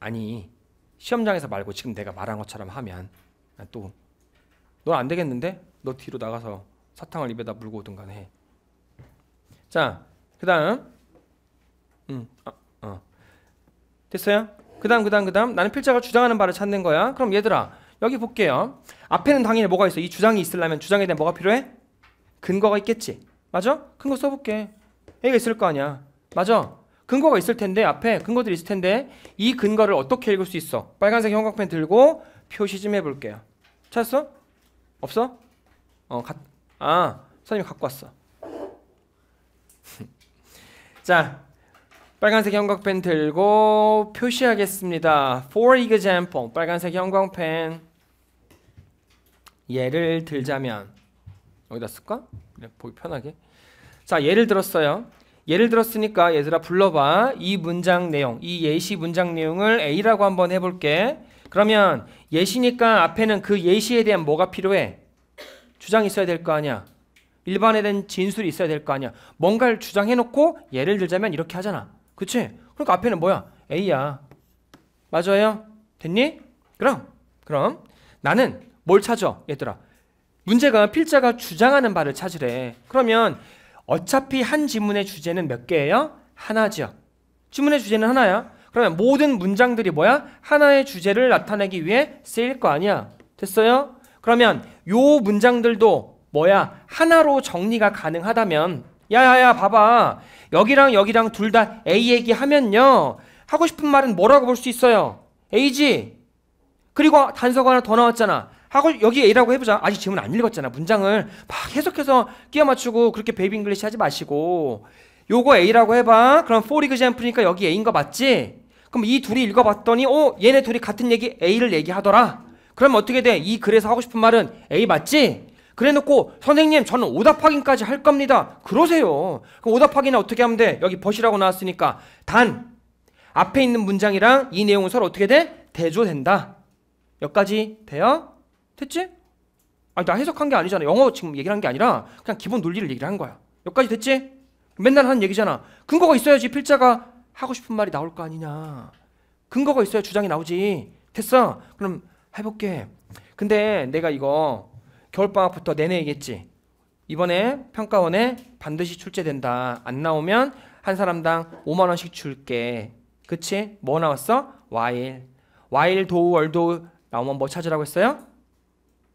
아니 시험장에서 말고 지금 내가 말한 것처럼 하면 아, 또너 안 되겠는데? 너 뒤로 나가서 사탕을 입에다 물고 오든간 해. 자, 그다음 음, 아, 어. 됐어요? 그다음 그다음 그다음 나는 필자가 주장하는 바를 찾는 거야. 그럼 얘들아 여기 볼게요. 앞에는 당연히 뭐가 있어? 이 주장이 있으려면 주장에 대한 뭐가 필요해? 근거가 있겠지. 맞아? 근거 써볼게. 얘가 있을 거 아니야. 맞아? 근거가 있을 텐데 앞에 근거들이 있을 텐데 이 근거를 어떻게 읽을 수 있어? 빨간색 형광펜 들고 표시 좀 해볼게요. 찾았어? 없어? 어, 가, 아, 선생님이 갖고 왔어. 자, 빨간색 형광펜 들고 표시하겠습니다. For example, 빨간색 형광펜 예를 들자면 여기다 쓸까? 보기 편하게. 자, 예를 들었어요. 예를 들었으니까 얘들아 불러봐. 이 문장 내용, 이 예시 문장 내용을 A라고 한번 해볼게. 그러면 예시니까 앞에는 그 예시에 대한 뭐가 필요해? 주장이 있어야 될 거 아니야. 일반에 대한 진술이 있어야 될 거 아니야. 뭔가를 주장해놓고 예를 들자면 이렇게 하잖아. 그치? 그러니까 앞에는 뭐야? A야. 맞아요? 됐니? 그럼, 그럼 나는 뭘 찾아? 얘들아. 문제가 필자가 주장하는 바를 찾으래. 그러면 어차피 한 지문의 주제는 몇 개예요? 하나지요. 지문의 주제는 하나야. 그러면 모든 문장들이 뭐야? 하나의 주제를 나타내기 위해 쓰일 거 아니야. 됐어요? 그러면 요 문장들도 뭐야? 하나로 정리가 가능하다면 야야야 봐봐. 여기랑 여기랑 둘 다 A 얘기하면요. 하고 싶은 말은 뭐라고 볼 수 있어요? A지. 그리고 단서가 하나 더 나왔잖아. 하고 여기 A라고 해보자. 아직 질문 안 읽었잖아. 문장을 막 계속해서 끼워 맞추고 그렇게 베이빙글리시 하지 마시고 요거 A라고 해봐. 그럼 for example니까 여기 A인 거 맞지? 그럼 이 둘이 읽어봤더니 어 얘네 둘이 같은 얘기 A를 얘기하더라. 그럼 어떻게 돼? 이 글에서 하고 싶은 말은 A 맞지? 그래놓고 선생님 저는 오답 확인까지 할 겁니다. 그러세요. 그럼 오답 확인은 어떻게 하면 돼? 여기 벗이라고 나왔으니까 단 앞에 있는 문장이랑 이 내용은 서로 어떻게 돼? 대조된다. 여기까지 돼요? 됐지? 아니 나 해석한 게 아니잖아. 영어 지금 얘기를 한 게 아니라 그냥 기본 논리를 얘기를 한 거야. 여기까지 됐지? 맨날 하는 얘기잖아. 근거가 있어야지 필자가 하고 싶은 말이 나올 거 아니냐. 근거가 있어야 주장이 나오지. 됐어. 그럼 해볼게. 근데 내가 이거 겨울방학부터 내내 얘기했지. 이번에 평가원에 반드시 출제된다. 안 나오면 한 사람당 5만 원씩 줄게. 그치? 뭐 나왔어? 와일. 와일 도우 월도 l 나오면 뭐 찾으라고 했어요?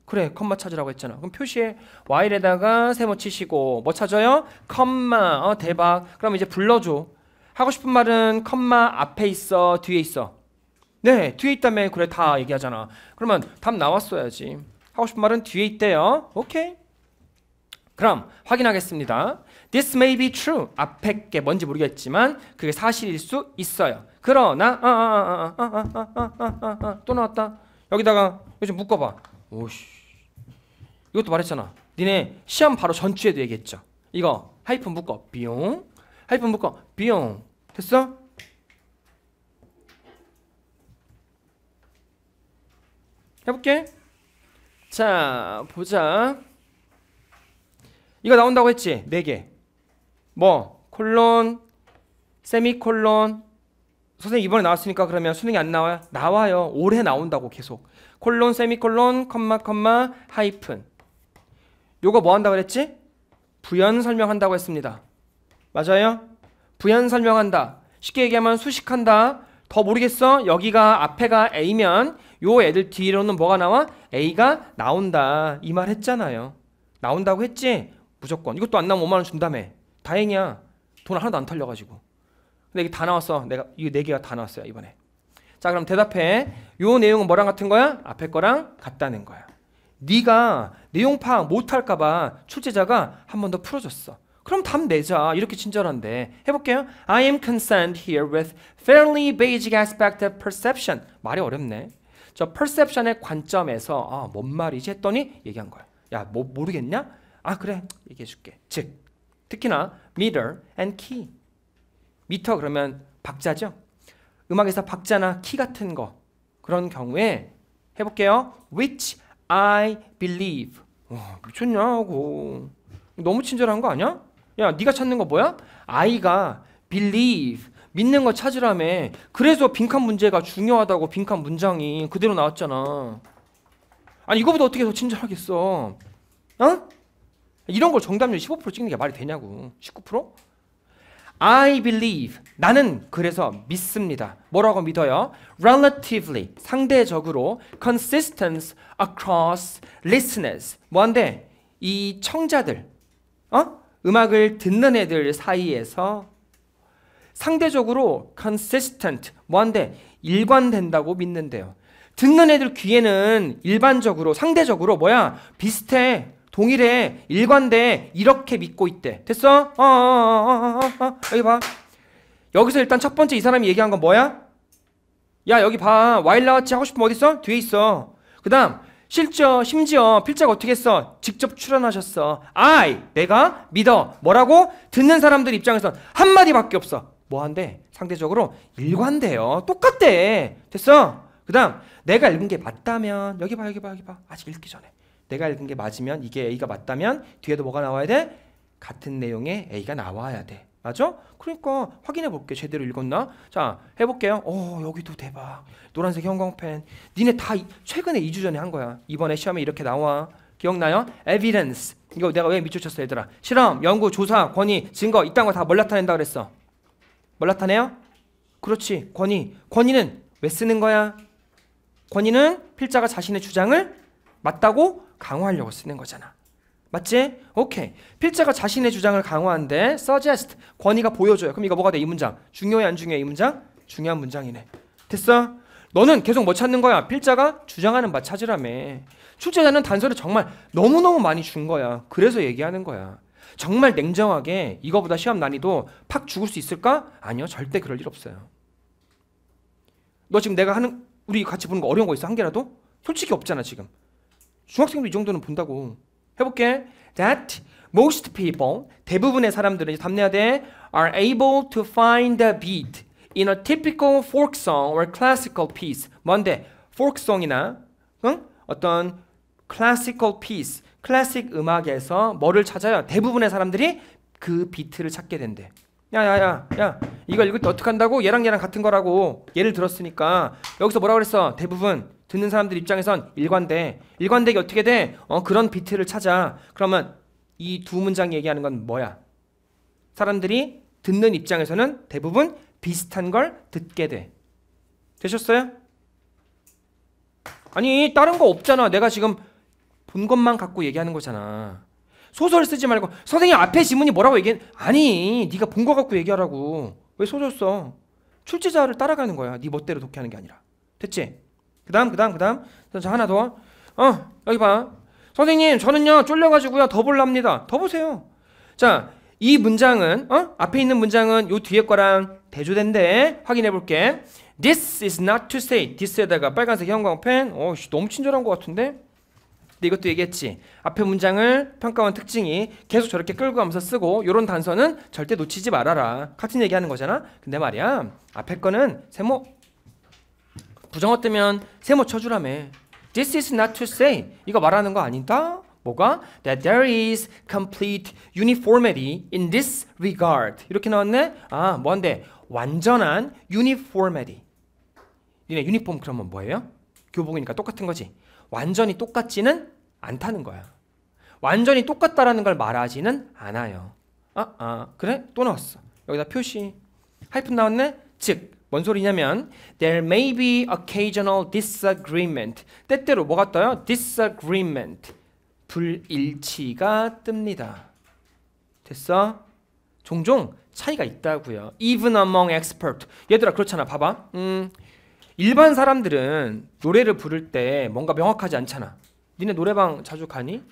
그래, 컴마 찾으라고 했잖아. 그럼 표시에 와일에다가 세모 치시고 뭐 찾아요? 컴마. 어, 대박. 그럼 이제 불러줘. 하고 싶은 말은 컴마 앞에 있어 뒤에 있어 네 뒤에 있다며 그래 다 얘기하잖아 그러면 답 나왔어야지 하고 싶은 말은 뒤에 있대요 오케이 그럼 확인하겠습니다 This may be true 앞에 게 뭔지 모르겠지만 그게 사실일 수 있어요 그러나 아, 아, 아, 또 나왔다 여기다가 요즘 묶어봐 오씨 이것도 말했잖아 니네 시험 바로 전주에도 얘기했죠 이거 하이픈 묶어 비용 하이픈 묶어. 비용. 됐어? 해볼게. 자, 보자. 이거 나온다고 했지? 네 개. 뭐? 콜론, 세미콜론. 선생님 이번에 나왔으니까 그러면 수능이 안 나와요? 나와요. 올해 나온다고 계속. 콜론, 세미콜론, 컴마, 컴마, 하이픈. 요거 뭐 한다고 그랬지? 부연 설명한다고 했습니다. 맞아요? 부연 설명한다. 쉽게 얘기하면 수식한다. 더 모르겠어? 여기가 앞에가 A면 요 애들 뒤로는 뭐가 나와? A가 나온다. 이 말 했잖아요. 나온다고 했지? 무조건. 이것도 안 나오면 5만원 준다며. 다행이야. 돈 하나도 안 털려가지고. 근데 이게 다 나왔어. 내가 이 네 개가 다 나왔어요 이번에. 자 그럼 대답해. 요 내용은 뭐랑 같은 거야? 앞에 거랑 같다는 거야. 네가 내용 파악 못할까봐 출제자가 한 번 더 풀어줬어. 그럼 답 내자. 이렇게 친절한데. 해볼게요. I am concerned here with fairly basic aspect of perception. 말이 어렵네. 저 perception의 관점에서 아, 뭔 말이지 했더니 얘기한 거야. 야, 뭐 모르겠냐? 아, 그래. 얘기해 줄게. 즉, 특히나 meter and key. 미터 그러면 박자죠. 음악에서 박자나 키 같은 거 그런 경우에 해볼게요. Which I believe. 와, 미쳤냐고. 너무 친절한 거 아니야? 야, 네가 찾는 거 뭐야? I가 believe 믿는 거 찾으라며. 그래서 빈칸 문제가 중요하다고 빈칸 문장이 그대로 나왔잖아. 아니 이거보다 어떻게 더 친절하겠어? 어? 이런 걸 정답률 15% 찍는 게 말이 되냐고. 19%? I believe. 나는 그래서 믿습니다. 뭐라고 믿어요? Relatively. 상대적으로 consistence across listeners. 뭐한데? 이 청자들. 어? 음악을 듣는 애들 사이에서 상대적으로 consistent, 뭔데? 일관된다고 믿는데요. 듣는 애들 귀에는 일반적으로, 상대적으로 뭐야? 비슷해, 동일해, 일관돼, 이렇게 믿고 있대. 됐어? 어, 어, 어, 어, 어, 어, 어. 여기 봐. 여기서 일단 첫 번째 이 사람이 얘기한 건 뭐야? 야, 여기 봐. 와일 나왔지? 하고 싶은면 어있어 뒤에 있어. 그 다음, 실저 심지어 필자가 어떻게 했어? 직접 출연하셨어. I 내가 믿어. 뭐라고? 듣는 사람들 입장에선 한 마디밖에 없어. 뭐한데? 상대적으로 일관돼요. 똑같대. 됐어? 그다음 내가 읽은 게 맞다면 여기 봐 여기 봐 여기 봐. 아직 읽기 전에. 내가 읽은 게 맞으면 이게 A가 맞다면 뒤에도 뭐가 나와야 돼? 같은 내용의 A가 나와야 돼. 맞아? 그러니까 확인해 볼게. 제대로 읽었나? 자, 해 볼게요. 어, 여기도 대박. 노란색 형광펜. 니네 다 최근에 2주 전에 한 거야. 이번에 시험에 이렇게 나와. 기억나요? evidence. 이거 내가 왜 미쳤었어, 얘들아? 실험, 연구, 조사, 권위, 증거 이딴 거다뭘 나타낸다 그랬어? 뭘 나타내요? 그렇지. 권위. 권위는 왜 쓰는 거야? 권위는 필자가 자신의 주장을 맞다고 강화하려고 쓰는 거잖아. 맞지? 오케이. 필자가 자신의 주장을 강화한데 suggest 권위가 보여줘요. 그럼 이거 뭐가 돼? 이 문장. 중요해 안 중요해? 이 문장? 중요한 문장이네. 됐어? 너는 계속 뭐 찾는 거야? 필자가 주장하는 바 찾으라며. 출제자는 단서를 정말 너무너무 많이 준 거야. 그래서 얘기하는 거야. 정말 냉정하게 이거보다 시험 난이도 팍 죽을 수 있을까? 아니요. 절대 그럴 일 없어요. 너 지금 내가 하는 우리 같이 보는 거 어려운 거 있어? 한 개라도? 솔직히 없잖아, 지금. 중학생도 이 정도는 본다고. 해볼게. That most people 대부분의 사람들은 답내야 돼. Are able to find t beat in a typical folk song or classical piece. 뭔데? folk song이나 응? 어떤 classical piece, 클래식 음악에서 뭐를 찾아요? 대부분의 사람들이 그 비트를 찾게 된대. 야야야 야 이거 읽을 어떻게 한다고? 얘랑 얘랑 같은 거라고 예를 들었으니까 여기서 뭐라 그랬어? 대부분 듣는 사람들 입장에선 일관돼. 일관되게 어떻게 돼? 어, 그런 비트를 찾아. 그러면 이 두 문장 얘기하는 건 뭐야? 사람들이 듣는 입장에서는 대부분 비슷한 걸 듣게 돼. 되셨어요? 아니, 다른 거 없잖아. 내가 지금 본 것만 갖고 얘기하는 거잖아. 소설 쓰지 말고 선생님 앞에 지문이 뭐라고 얘기해? 아니, 네가 본 거 갖고 얘기하라고. 왜 소설 써? 출제자를 따라가는 거야. 네 멋대로 독해하는 게 아니라. 됐지? 그다음 그다음 그다음. 자 하나 더. 어 여기 봐. 선생님 저는요 쫄려가지고요 더 볼랍니다. 더 보세요. 자 이 문장은 어 앞에 있는 문장은 요 뒤에 거랑 대조된데 확인해 볼게. This is not to say. this에다가 빨간색 형광펜. 어씨 너무 친절한 것 같은데. 근데 이것도 얘기했지. 앞에 문장을 평가원 특징이 계속 저렇게 끌고 가면서 쓰고 이런 단서는 절대 놓치지 말아라. 같은 얘기하는 거잖아. 근데 말이야 앞에 거는 세모 부정어 뜨면 세모 뭐 쳐주라며. This is not to say. 이거 말하는 거 아니다? 뭐가? That there is complete uniformity in this regard. 이렇게 나왔네? 아, 뭔데? 완전한 uniformity. 니네 유니폼 그러면 뭐 뭐예요? 교복이니까 똑같은 거지. 완전히 똑같지는 않다는 거야. 완전히 똑같다라는 걸 말하지는 않아요. 아, 아, 그래? 또 나왔어. 여기다 표시. 하이픈 나왔네? 즉, 뭔 소리냐면 there may be occasional disagreement. 때때로 뭐가 떠요? disagreement. 불일치가 뜹니다. 됐어? 종종 차이가 있다고요. even among expert. 얘들아 그렇잖아. 봐봐. 음. 일반 사람들은 노래를 부를 때 뭔가 명확하지 않잖아. 니네 노래방 자주 가니?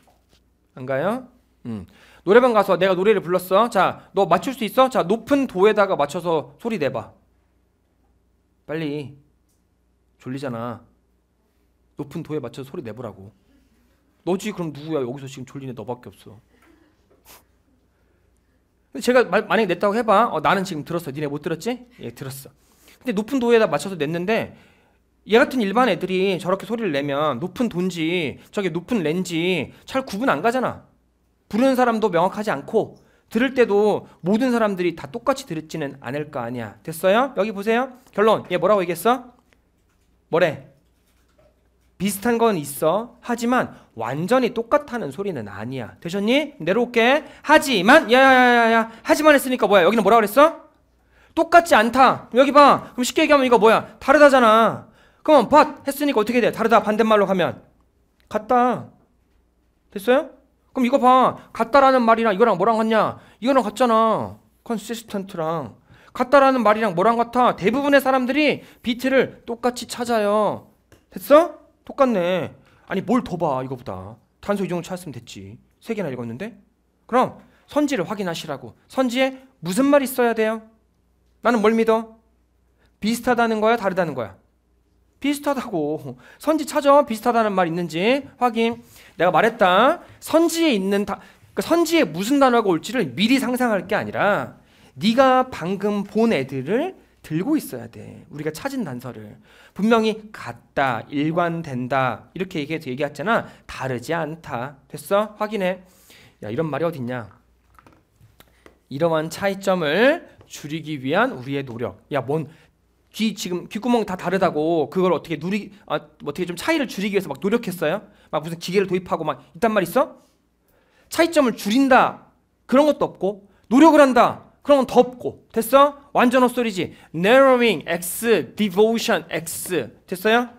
안 가요? 음. 노래방 가서 내가 노래를 불렀어. 자, 너 맞출 수 있어? 자, 높은 도에다가 맞춰서 소리 내봐. 빨리 졸리잖아. 높은 도에 맞춰 소리 내보라고. 너지 그럼 누구야? 여기서 지금 졸리네 너밖에 없어. 제가 마, 만약에 냈다고 해봐. 어, 나는 지금 들었어. 니네 못 들었지? 예, 들었어. 근데 높은 도에다 맞춰서 냈는데 얘 같은 일반 애들이 저렇게 소리를 내면 높은 돈지 저게 높은 렌지 잘 구분 안 가잖아. 부르는 사람도 명확하지 않고 들을 때도 모든 사람들이 다 똑같이 들었지는 않을 거 아니야. 됐어요? 여기 보세요. 결론. 얘 뭐라고 얘기했어? 뭐래? 비슷한 건 있어. 하지만 완전히 똑같다는 소리는 아니야. 되셨니? 내려올게. 하지만 야야야야야. 하지만 했으니까 뭐야? 여기는 뭐라 그랬어? 똑같지 않다. 여기 봐. 그럼 쉽게 얘기하면 이거 뭐야? 다르다잖아. 그럼 밭 했으니까 어떻게 돼? 다르다 반대말로 가면 같다. 됐어요? 그럼 이거 봐. 같다라는 말이랑 이거랑 뭐랑 같냐? 이거랑 같잖아. 컨시스턴트랑. 같다라는 말이랑 뭐랑 같아? 대부분의 사람들이 비트를 똑같이 찾아요. 됐어? 똑같네. 아니 뭘 더봐 이거보다. 단소 이 정도 찾았으면 됐지. 세 개나 읽었는데? 그럼 선지를 확인하시라고. 선지에 무슨 말이 있어야 돼요? 나는 뭘 믿어? 비슷하다는 거야? 다르다는 거야? 비슷하다고. 선지 찾아. 비슷하다는 말 있는지 확인. 내가 말했다. 선지에 있는 다, 그러니까 선지에 무슨 단어가 올지를 미리 상상할 게 아니라 네가 방금 본 애들을 들고 있어야 돼. 우리가 찾은 단서를. 분명히 같다, 일관된다 이렇게 얘기해서 얘기했잖아. 다르지 않다. 됐어? 확인해. 야 이런 말이 어딨냐. 이러한 차이점을 줄이기 위한 우리의 노력. 야, 뭔귀 지금 귓구멍 다 다르다고 그걸 어떻게 누리 아, 뭐 어떻게 좀 차이를 줄이기 위해서 막 노력했어요? 막 무슨 기계를 도입하고 막 이딴 말 있어? 차이점을 줄인다 그런 것도 없고 노력을 한다 그런 건 더 없고 됐어? 완전 헛소리지 narrowing x devotion x 됐어요?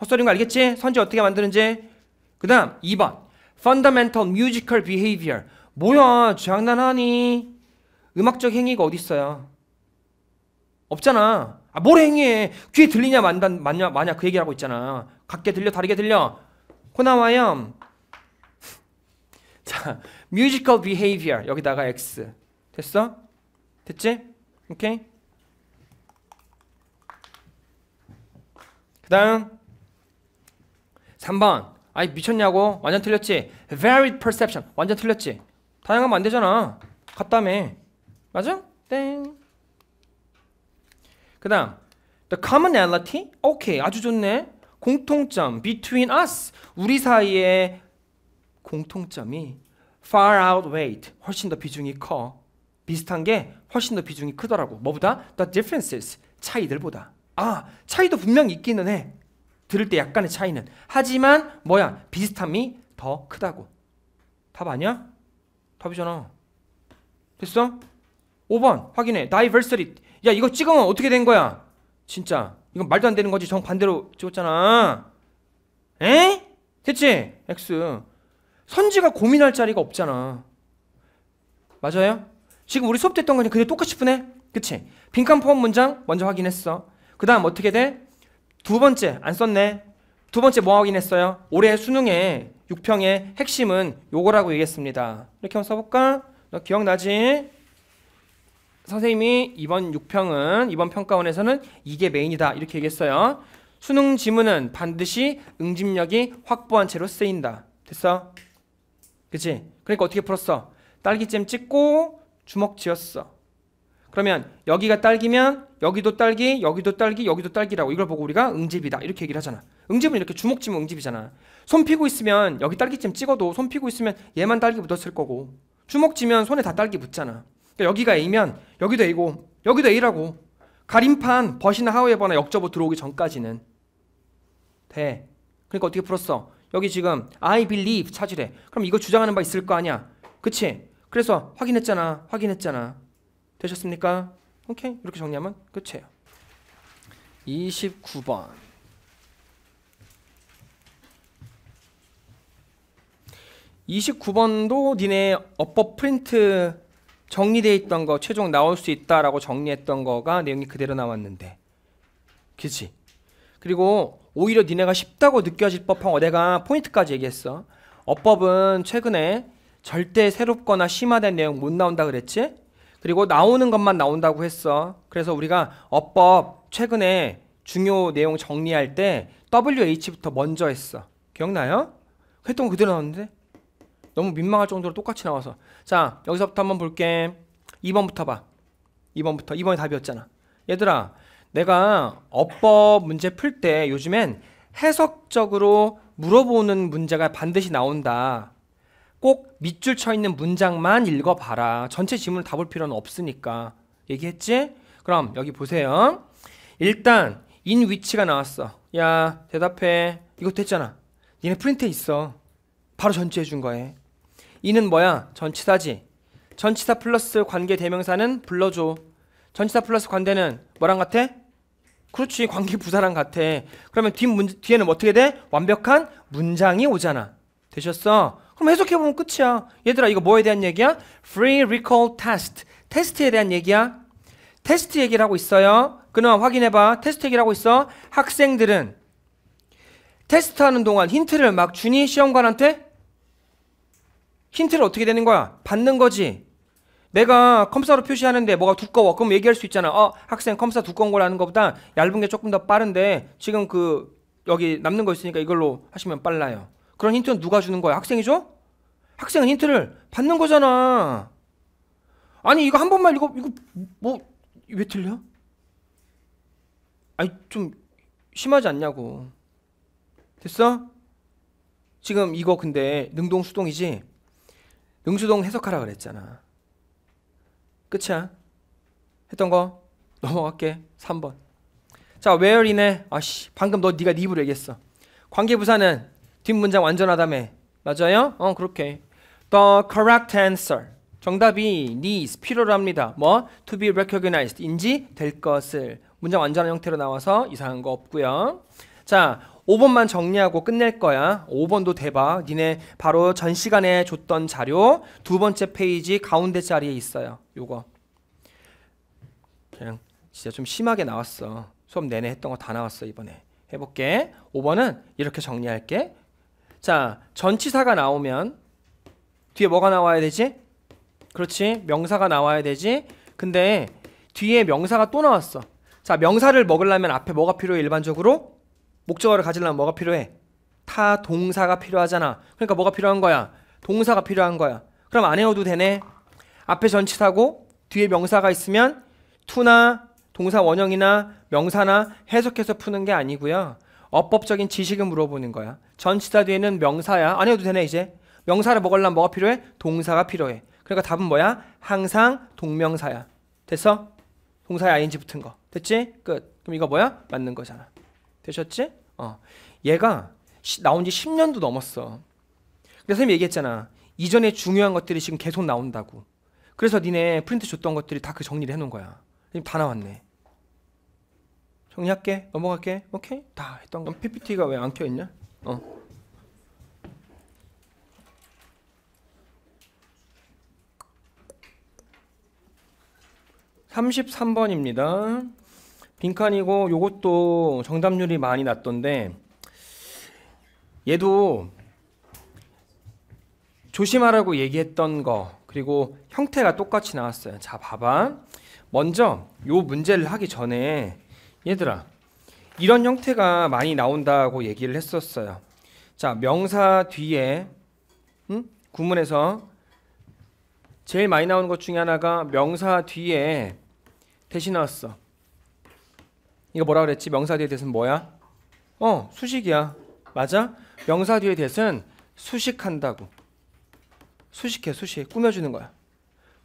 헛소리인 거 알겠지? 선지 어떻게 만드는지 그 다음 2번 fundamental musical behavior 뭐야 장난하니 음악적 행위가 어디 있어요 없잖아. 아, 뭘 행해? 위 귀에 들리냐 만다, 맞냐 마냐 그 얘기하고 있잖아. 같게 들려 다르게 들려. 코나와염. 자, musical behavior 여기다가 x 됐어? 됐지? 오케이. 그다음 3번. 아이 미쳤냐고? 완전 틀렸지. varied perception 완전 틀렸지. 다양하면 안 되잖아. 갔다며. 맞아? 땡. 그 다음 The commonality? 오케이 아주 좋네 공통점 between us 우리 사이에 공통점이 far o u t w e i g h e 훨씬 더 비중이 커 비슷한 게 훨씬 더 비중이 크더라고 뭐보다? the differences 차이들보다 아 차이도 분명 있기는 해 들을 때 약간의 차이는 하지만 뭐야 비슷함이 더 크다고 답 아니야? 답이잖아 됐어? 5번 확인해 diversity 야 이거 찍으면 어떻게 된 거야? 진짜 이건 말도 안 되는 거지 정반대로 찍었잖아 에? 됐지? X 선지가 고민할 자리가 없잖아 맞아요? 지금 우리 수업됐던 거는 그게 똑같이 푸네? 그치? 빈칸 포함 문장 먼저 확인했어 그 다음 어떻게 돼? 두 번째 안 썼네 두 번째 뭐 확인했어요? 올해 수능에 6평의 핵심은 요거라고 얘기했습니다 이렇게 한번 써볼까? 너 기억나지? 선생님이 이번 6평은 이번 평가원에서는 이게 메인이다 이렇게 얘기했어요. 수능 지문은 반드시 응집력이 확보한 채로 쓰인다. 됐어? 그치? 그러니까 어떻게 풀었어? 딸기잼 찍고 주먹 지었어. 그러면 여기가 딸기면 여기도 딸기, 여기도 딸기, 여기도 딸기라고 이걸 보고 우리가 응집이다 이렇게 얘기를 하잖아. 응집은 이렇게 주먹 지면 응집이잖아. 손 피고 있으면 여기 딸기잼 찍어도 손 피고 있으면 얘만 딸기 묻었을 거고 주먹 지면 손에 다 딸기 묻잖아. 그러니까 여기가 A면 여기도 A고 여기도 A라고 가림판 버시나 하우에버나 역저보 들어오기 전까지는 돼. 그러니까 어떻게 풀었어? 여기 지금 I believe 찾으래. 그럼 이거 주장하는 바 있을 거 아니야. 그치? 그래서 확인했잖아. 확인했잖아. 되셨습니까? 오케이. 이렇게 정리하면 끝이에요. 29번. 2 9 번도 니네 어법 프린트 정리돼 있던 거 최종 나올 수 있다라고 정리했던 거가 내용이 그대로 나왔는데 그치 그리고 오히려 니네가 쉽다고 느껴질 법한 거 내가 포인트까지 얘기했어 어법은 최근에 절대 새롭거나 심화된 내용 못 나온다 그랬지 그리고 나오는 것만 나온다고 했어 그래서 우리가 어법 최근에 중요 내용 정리할 때 WH부터 먼저 했어 기억나요? 했던 거 그대로 나왔는데 너무 민망할 정도로 똑같이 나와서 자 여기서부터 한번 볼게 2번부터 봐 2번부터 2번이 답이었잖아 얘들아 내가 어법 문제 풀 때 요즘엔 해석적으로 물어보는 문제가 반드시 나온다 꼭 밑줄 쳐 있는 문장만 읽어봐라 전체 지문을 다 볼 필요는 없으니까 얘기했지? 그럼 여기 보세요 일단 인 위치가 나왔어 야 대답해 이것도 했잖아 니네 프린트에 있어 바로 전체해준 거에 이는 뭐야? 전치사지. 전치사 플러스 관계 대명사는 불러줘. 전치사 플러스 관대는 뭐랑 같아? 그렇지 관계 부사랑 같아. 그러면 뒷 문, 뒤에는 어떻게 돼? 완벽한 문장이 오잖아. 되셨어? 그럼 해석해보면 끝이야. 얘들아 이거 뭐에 대한 얘기야? Free Recall Test. 테스트에 대한 얘기야. 테스트 얘기를 하고 있어요. 그럼 확인해봐. 테스트 얘기를 하고 있어. 학생들은 테스트하는 동안 힌트를 막 주니 시험관한테 힌트를 어떻게 되는 거야? 받는 거지. 내가 컴사로 표시하는데 뭐가 두꺼워. 그럼 얘기할 수 있잖아. 어, 학생 컴사 두꺼운 거라는 것보다 얇은 게 조금 더 빠른데 지금 그 여기 남는 거 있으니까 이걸로 하시면 빨라요. 그런 힌트는 누가 주는 거야? 학생이죠? 학생은 힌트를 받는 거잖아. 아니 이거 한 번만 이거 이거 뭐 왜 틀려? 아니 좀 심하지 않냐고. 됐어? 지금 이거 근데 능동 수동이지? 용수동 해석하라 그랬잖아. 끝이야. 했던 거 넘어갈게. 3번. 자, where in에 아씨, 방금 너 네가 네 입으로 얘기했어. 관계 부사는 뒷문장 완전하다며. 맞아요? 어, 그렇게. The correct answer. 정답이 needs 필요합니다. 뭐 to be recognized인지 될 것을 문장 완전한 형태로 나와서 이상한 거 없고요. 자, 5번만 정리하고 끝낼 거야. 5번도 대박. 니네 바로 전 시간에 줬던 자료 두 번째 페이지 가운데 자리에 있어요. 요거. 그냥 진짜 좀 심하게 나왔어. 수업 내내 했던 거 다 나왔어 이번에. 해볼게. 5번은 이렇게 정리할게. 자, 전치사가 나오면 뒤에 뭐가 나와야 되지? 그렇지. 명사가 나와야 되지. 근데 뒤에 명사가 또 나왔어. 자, 명사를 먹으려면 앞에 뭐가 필요해 일반적으로? 목적어를 가지려면 뭐가 필요해? 타 동사가 필요하잖아. 그러니까 뭐가 필요한 거야? 동사가 필요한 거야. 그럼 안 해도 되네. 앞에 전치사고 뒤에 명사가 있으면 투나 동사 원형이나 명사나 해석해서 푸는 게 아니고요. 어법적인 지식을 물어보는 거야. 전치사 뒤에는 명사야. 안 해도 되네 이제. 명사를 먹으려면 뭐가 필요해? 동사가 필요해. 그러니까 답은 뭐야? 항상 동명사야. 됐어? 동사에 ing 붙은 거. 됐지? 끝. 그럼 이거 뭐야? 맞는 거잖아. 되셨지? 어. 얘가 시, 나온 지 10년도 넘었어. 근데 선생님 얘기했잖아. 이전에 중요한 것들이 지금 계속 나온다고. 그래서 니네 프린트 줬던 것들이 다 그 정리를 해놓은 거야. 지금 다 나왔네. 정리할게. 넘어갈게. 오케이. 다 했던 거. PPT가 왜 안 켜있냐? 어. 삼십 번입니다 빈칸이고 요것도 정답률이 많이 낮던데 얘도 조심하라고 얘기했던 거 그리고 형태가 똑같이 나왔어요. 자, 봐봐. 먼저 요 문제를 하기 전에 얘들아 이런 형태가 많이 나온다고 얘기를 했었어요. 자, 명사 뒤에 음? 구문에서 제일 많이 나오는 것 중에 하나가 명사 뒤에 대신 나왔어. 이거 뭐라 그랬지? 명사 뒤에 대는 뭐야? 어, 수식이야. 맞아? 명사 뒤에 대는 수식한다고. 수식해, 수식. 꾸며주는 거야.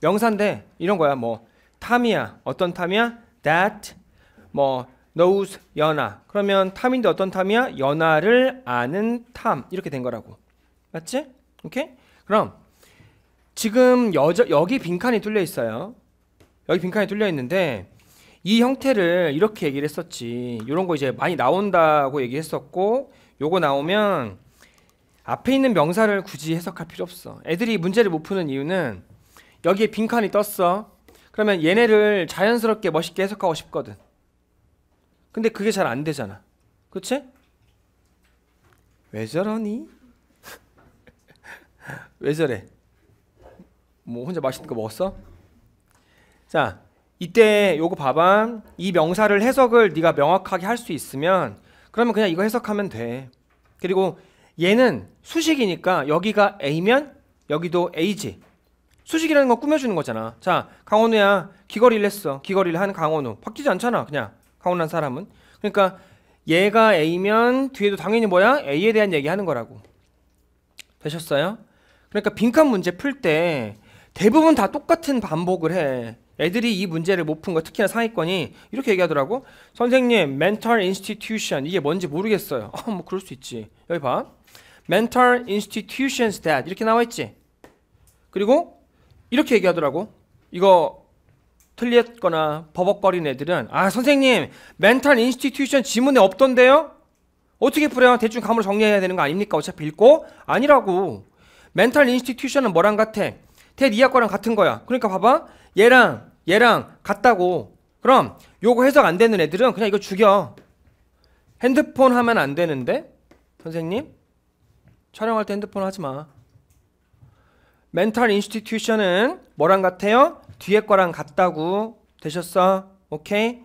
명사인데 이런 거야. 뭐 탐이야. 어떤 탐이야? That 뭐 knows 연하. 그러면 탐인데 어떤 탐이야? 연하를 아는 탐. 이렇게 된 거라고. 맞지? 오케이? 그럼 지금 여저, 여기 빈칸이 뚫려 있어요. 여기 빈칸이 뚫려 있는데 이 형태를 이렇게 얘기를 했었지. 이런 거 이제 많이 나온다고 얘기했었고 요거 나오면 앞에 있는 명사를 굳이 해석할 필요 없어. 애들이 문제를 못 푸는 이유는 여기에 빈칸이 떴어. 그러면 얘네를 자연스럽게 멋있게 해석하고 싶거든. 근데 그게 잘 안 되잖아. 그치? 왜 저러니? 왜 저래? 뭐 혼자 맛있는 거 먹었어? 자, 이때 요거 봐봐. 이 명사를 해석을 네가 명확하게 할 수 있으면 그러면 그냥 이거 해석하면 돼. 그리고 얘는 수식이니까 여기가 A면 여기도 A지. 수식이라는 건 꾸며주는 거잖아. 자, 강원우야 귀걸이를 했어. 귀걸이를 한 강원우. 바뀌지 않잖아. 그냥 강원우란 사람은. 그러니까 얘가 A면 뒤에도 당연히 뭐야? A에 대한 얘기하는 거라고. 되셨어요? 그러니까 빈칸 문제 풀 때 대부분 다 똑같은 반복을 해. 애들이 이 문제를 못 푼 거 특히나 상위권이 이렇게 얘기하더라고 선생님 멘탈 인스티튜션 이게 뭔지 모르겠어요 어, 뭐 그럴 수 있지 여기 봐 멘탈 인스티튜션 n s t h a t 이렇게 나와 있지 그리고 이렇게 얘기하더라고 이거 틀렸거나 버벅거린 애들은 아 선생님 멘탈 인스티튜션 지문에 없던데요 어떻게 풀어요 대충 감으로 정리해야 되는 거 아닙니까 어차피 읽고 아니라고 멘탈 인스티튜션은 뭐랑 같아 대니아과랑 네 같은 거야 그러니까 봐봐 얘랑 얘랑 같다고 그럼 요거 해석 안 되는 애들은 그냥 이거 죽여 핸드폰 하면 안 되는데 선생님 촬영할 때 핸드폰 하지 마 멘탈 인스티튜션은 뭐랑 같아요? 뒤에 거랑 같다고 되셨어? 오케이?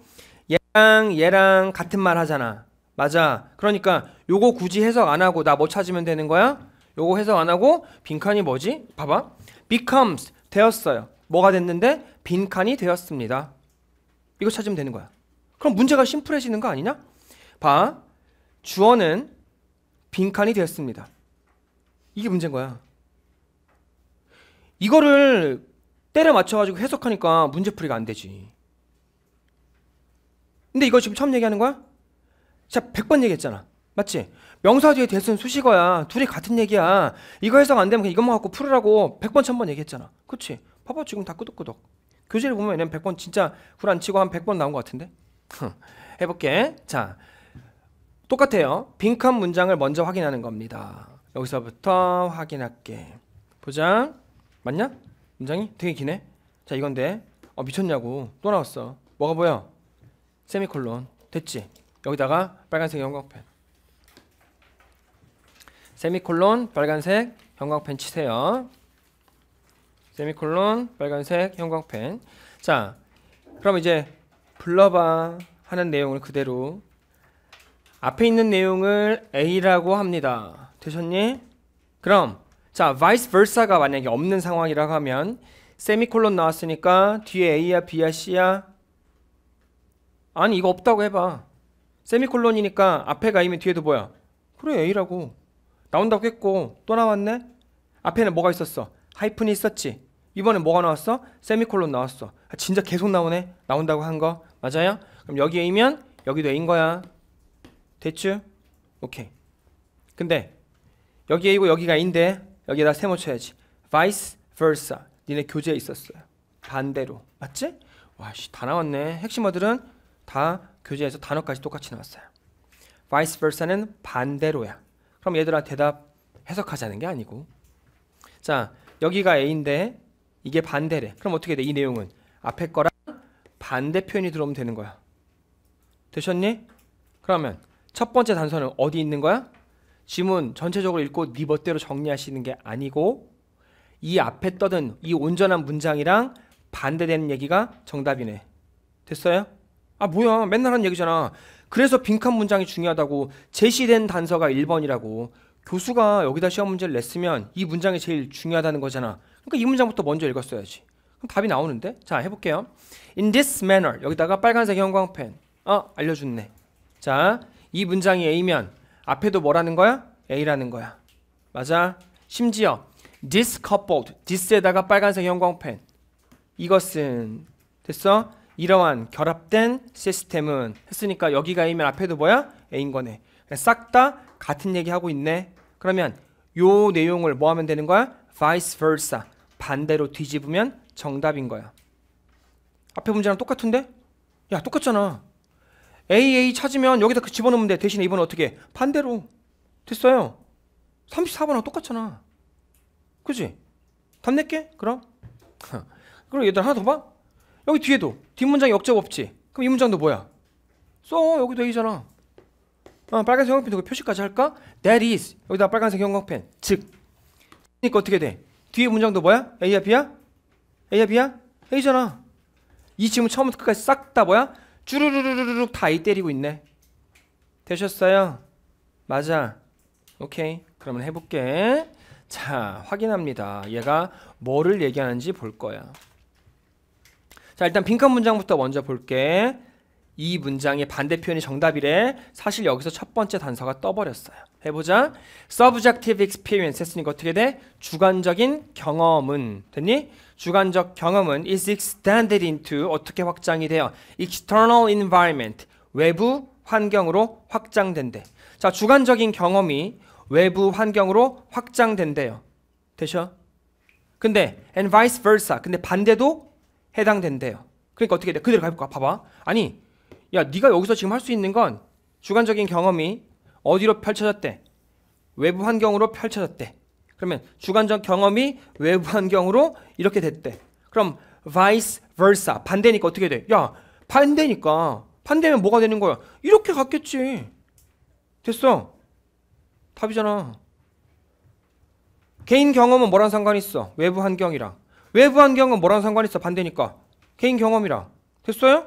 얘랑 얘랑 같은 말 하잖아 맞아 그러니까 요거 굳이 해석 안 하고 나 뭐 찾으면 되는 거야? 요거 해석 안 하고 빈칸이 뭐지? 봐봐 becomes 되었어요 뭐가 됐는데 빈칸이 되었습니다. 이거 찾으면 되는 거야. 그럼 문제가 심플해지는 거 아니냐? 봐. 주어는 빈칸이 되었습니다. 이게 문제인 거야. 이거를 때려 맞춰가지고 해석하니까 문제풀이가 안 되지. 근데 이거 지금 처음 얘기하는 거야? 제가 100번 얘기했잖아. 맞지? 명사 뒤에 대수는 수식어야. 둘이 같은 얘기야. 이거 해석 안 되면 이것만 갖고 풀으라고 100번, 1000번 얘기했잖아. 그치? 봐봐 지금 다 끄덕끄덕. 교재를 보면 얘는 100번 진짜 후란 치고 한 100번 나온 것 같은데? 해볼게. 자, 똑같아요. 빈칸 문장을 먼저 확인하는 겁니다. 여기서부터 확인할게. 보자. 맞냐? 문장이 되게 기네. 자, 이건데. 어, 미쳤냐고. 또 나왔어. 뭐가 보여? 세미콜론. 됐지? 여기다가 빨간색 형광펜. 세미콜론, 빨간색 형광펜 치세요. 세미콜론 빨간색 형광펜 자 그럼 이제 불러봐 하는 내용을 그대로 앞에 있는 내용을 A라고 합니다 되셨니? 그럼 자 vice versa가 만약에 없는 상황이라고 하면 세미콜론 나왔으니까 뒤에 A야 B야 C야 아니 이거 없다고 해봐 세미콜론이니까 앞에가 이면 뒤에도 뭐야 그래 A라고 나온다고 했고 또 나왔네 앞에는 뭐가 있었어 하이픈이 있었지 이번에 뭐가 나왔어? 세미콜론 나왔어. 아, 진짜 계속 나오네. 나온다고 한 거. 맞아요? 그럼 여기 A면 여기도 A인 거야. 대추? 오케이. 근데 여기 A고 여기가 A인데 여기에다 세모 쳐야지. vice versa. 니네 교재에 있었어요. 반대로. 맞지? 와, 씨, 다 나왔네. 핵심어들은 다 교재에서 단어까지 똑같이 나왔어요. vice versa는 반대로야. 그럼 얘들아 대답 해석하자는 게 아니고. 자, 여기가 A인데 이게 반대래. 그럼 어떻게 돼? 이 내용은 앞에 거랑 반대 표현이 들어오면 되는 거야. 되셨니? 그러면 첫 번째 단서는 어디 있는 거야? 지문 전체적으로 읽고 네 멋대로 정리하시는 게 아니고 이 앞에 떠든 이 온전한 문장이랑 반대되는 얘기가 정답이네. 됐어요? 아 뭐야 맨날 하는 얘기잖아. 그래서 빈칸 문장이 중요하다고 제시된 단서가 1번이라고 교수가 여기다 시험 문제를 냈으면 이 문장이 제일 중요하다는 거잖아. 그러니까 이 문장부터 먼저 읽었어야지. 그럼 답이 나오는데? 자, 해볼게요. In this manner. 여기다가 빨간색 형광펜. 어, 알려줬네. 자, 이 문장이 A면 앞에도 뭐라는 거야? A라는 거야. 맞아? 심지어 this coupled, this에다가 빨간색 형광펜. 이것은 됐어? 이러한 결합된 시스템은 했으니까 여기가 A면 앞에도 뭐야? A인 거네. 싹 다 같은 얘기하고 있네. 그러면 요 내용을 뭐 하면 되는 거야? vice versa. 반대로 뒤집으면 정답인 거야. 앞에 문제랑 똑같은데? 야, 똑같잖아. AA 찾으면 여기다 그 집어넣으면 돼. 대신에 이번은 어떻게? 반대로. 됐어요. 34번하고 똑같잖아. 그지? 답낼게? 그럼? 그럼 얘들 하나 더 봐? 여기 뒤에도. 뒷문장 역제 없지? 그럼 이 문장도 뭐야? 써. 여기도 A잖아. 어, 빨간색 형광펜 여기 그 표시까지 할까? That is. 여기다 빨간색 형광펜. 즉. 그러니까 어떻게 돼? 뒤에 문장도 뭐야? A야 B야? A야 B야? A잖아. 이 질문 처음부터 끝까지 싹 다 뭐야? 주르르르르륵 다 A 때리고 있네. 되셨어요? 맞아. 오케이. 그러면 해볼게. 자, 확인합니다. 얘가 뭐를 얘기하는지 볼 거야. 자, 일단 빈칸 문장부터 먼저 볼게. 이 문장의 반대표현이 정답이래. 사실 여기서 첫 번째 단서가 떠버렸어요. 해보자. Subjective experience 했으니까 어떻게 돼? 주관적인 경험은 됐니? 주관적 경험은 is extended into 어떻게 확장이 돼요? External environment 외부 환경으로 확장된대. 자, 주관적인 경험이 외부 환경으로 확장된대요. 되셔? 근데 and vice versa. 근데 반대도 해당된대요. 그러니까 어떻게 돼? 그대로 가볼까? 봐봐. 아니, 야, 네가 여기서 지금 할 수 있는 건 주관적인 경험이 어디로 펼쳐졌대? 외부 환경으로 펼쳐졌대. 그러면 주관적 경험이 외부 환경으로 이렇게 됐대. 그럼 vice versa 반대니까 어떻게 돼? 야 반대니까 반대면 뭐가 되는 거야? 이렇게 갔겠지. 됐어. 답이잖아. 개인 경험은 뭐랑 상관 있어? 외부 환경이랑. 외부 환경은 뭐랑 상관 있어? 반대니까. 개인 경험이랑. 됐어요?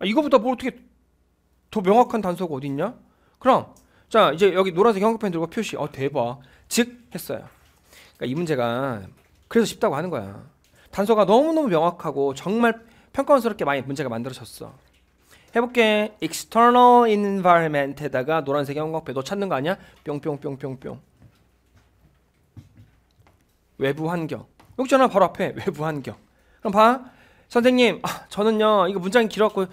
아, 이거보다 뭐 어떻게 더 명확한 단서가 어디 있냐? 그럼 자 이제 여기 노란색 형광펜 들고 표시 어 대박 즉 했어요. 그러니까 이 문제가 그래서 쉽다고 하는 거야. 단서가 너무너무 명확하고 정말 평가원스럽게 많이 문제가 만들어졌어. 해볼게. external environment에다가 노란색 형광펜 너 찾는 거 아니야? 뿅뿅뿅뿅뿅 외부 환경 여기 전화 바로 앞에 외부 환경 그럼 봐 선생님 아, 저는요 이거 문장이 길었고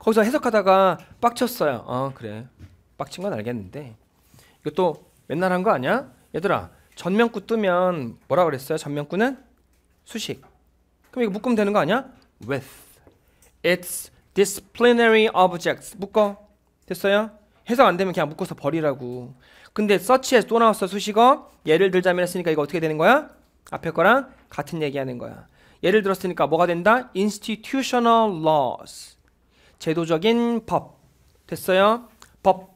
거기서 해석하다가 빡쳤어요 어 그래 빡친 건 알겠는데 이것도 맨날 한 거 아니야? 얘들아 전면구 뜨면 뭐라 그랬어요? 전면구는 수식 그럼 이거 묶으면 되는 거 아니야? with its disciplinary objects 묶어 됐어요? 해석 안 되면 그냥 묶어서 버리라고 근데 서치에 또 나왔어 수식어 예를 들자면 했으니까 이거 어떻게 되는 거야? 앞에 거랑 같은 얘기하는 거야 예를 들었으니까 뭐가 된다? institutional laws 제도적인 법 됐어요? 법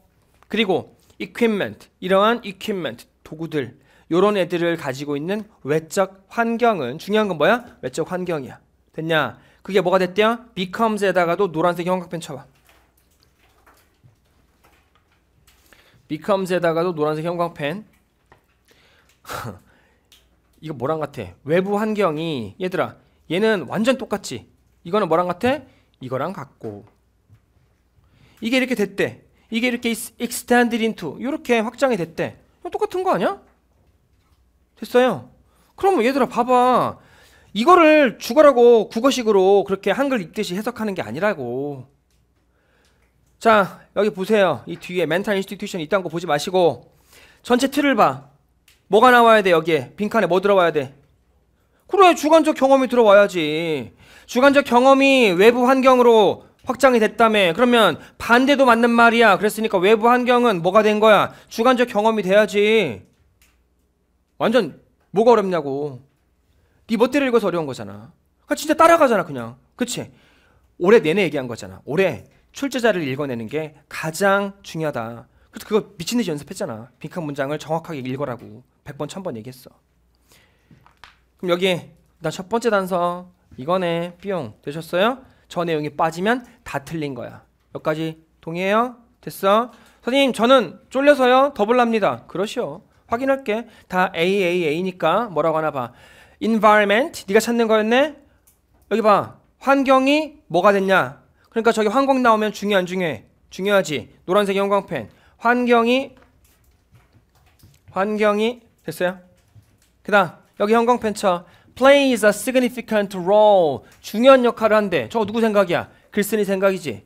그리고 equipment 이러한 equipment 도구들 요런 애들을 가지고 있는 외적 환경은 중요한 건 뭐야? 외적 환경이야. 됐냐? 그게 뭐가 됐대요? becomes에다가도 노란색 형광펜 쳐봐. becomes에다가도 노란색 형광펜. 이거 뭐랑 같아? 외부 환경이 얘들아 얘는 완전 똑같지. 이거는 뭐랑 같아? 이거랑 같고. 이게 이렇게 됐대. 이게 이렇게 extended into 이렇게 확장이 됐대. 똑같은 거 아니야? 됐어요. 그럼 뭐 얘들아 봐봐. 이거를 주어라고 국어식으로 그렇게 한글 읽듯이 해석하는 게 아니라고. 자 여기 보세요. 이 뒤에 멘탈 인스티튜션 n s t i 거 보지 마시고 전체 틀을 봐. 뭐가 나와야 돼 여기에 빈칸에 뭐 들어와야 돼? 그래 주관적 경험이 들어와야지. 주관적 경험이 외부 환경으로 확장이 됐다며 그러면 반대도 맞는 말이야 그랬으니까 외부 환경은 뭐가 된 거야 주관적 경험이 돼야지 완전 뭐가 어렵냐고 네 멋대로 읽어서 어려운 거잖아 그 진짜 따라가잖아 그냥 그치 올해 내내 얘기한 거잖아 올해 출제자를 읽어내는 게 가장 중요하다 그래서 그거 미친듯이 연습했잖아 빈칸 문장을 정확하게 읽어라고 100번 1000번 얘기했어 그럼 여기 나 첫 번째 단서 이거네 삐용 되셨어요? 저 내용이 빠지면 다 틀린 거야. 여기까지 동의해요? 됐어? 선생님 저는 쫄려서요 더블납니다. 그러시오. 확인할게. 다 AAA니까 뭐라고 하나 봐. environment 네가 찾는 거였네? 여기 봐. 환경이 뭐가 됐냐? 그러니까 저기 환광 나오면 중요 안 중요해? 중요하지. 노란색 형광펜. 환경이 환경이 됐어요? 그다음 여기 형광펜쳐 plays a significant role. 중요한 역할을 한대. 저거 누구 생각이야? 글쓴이 생각이지.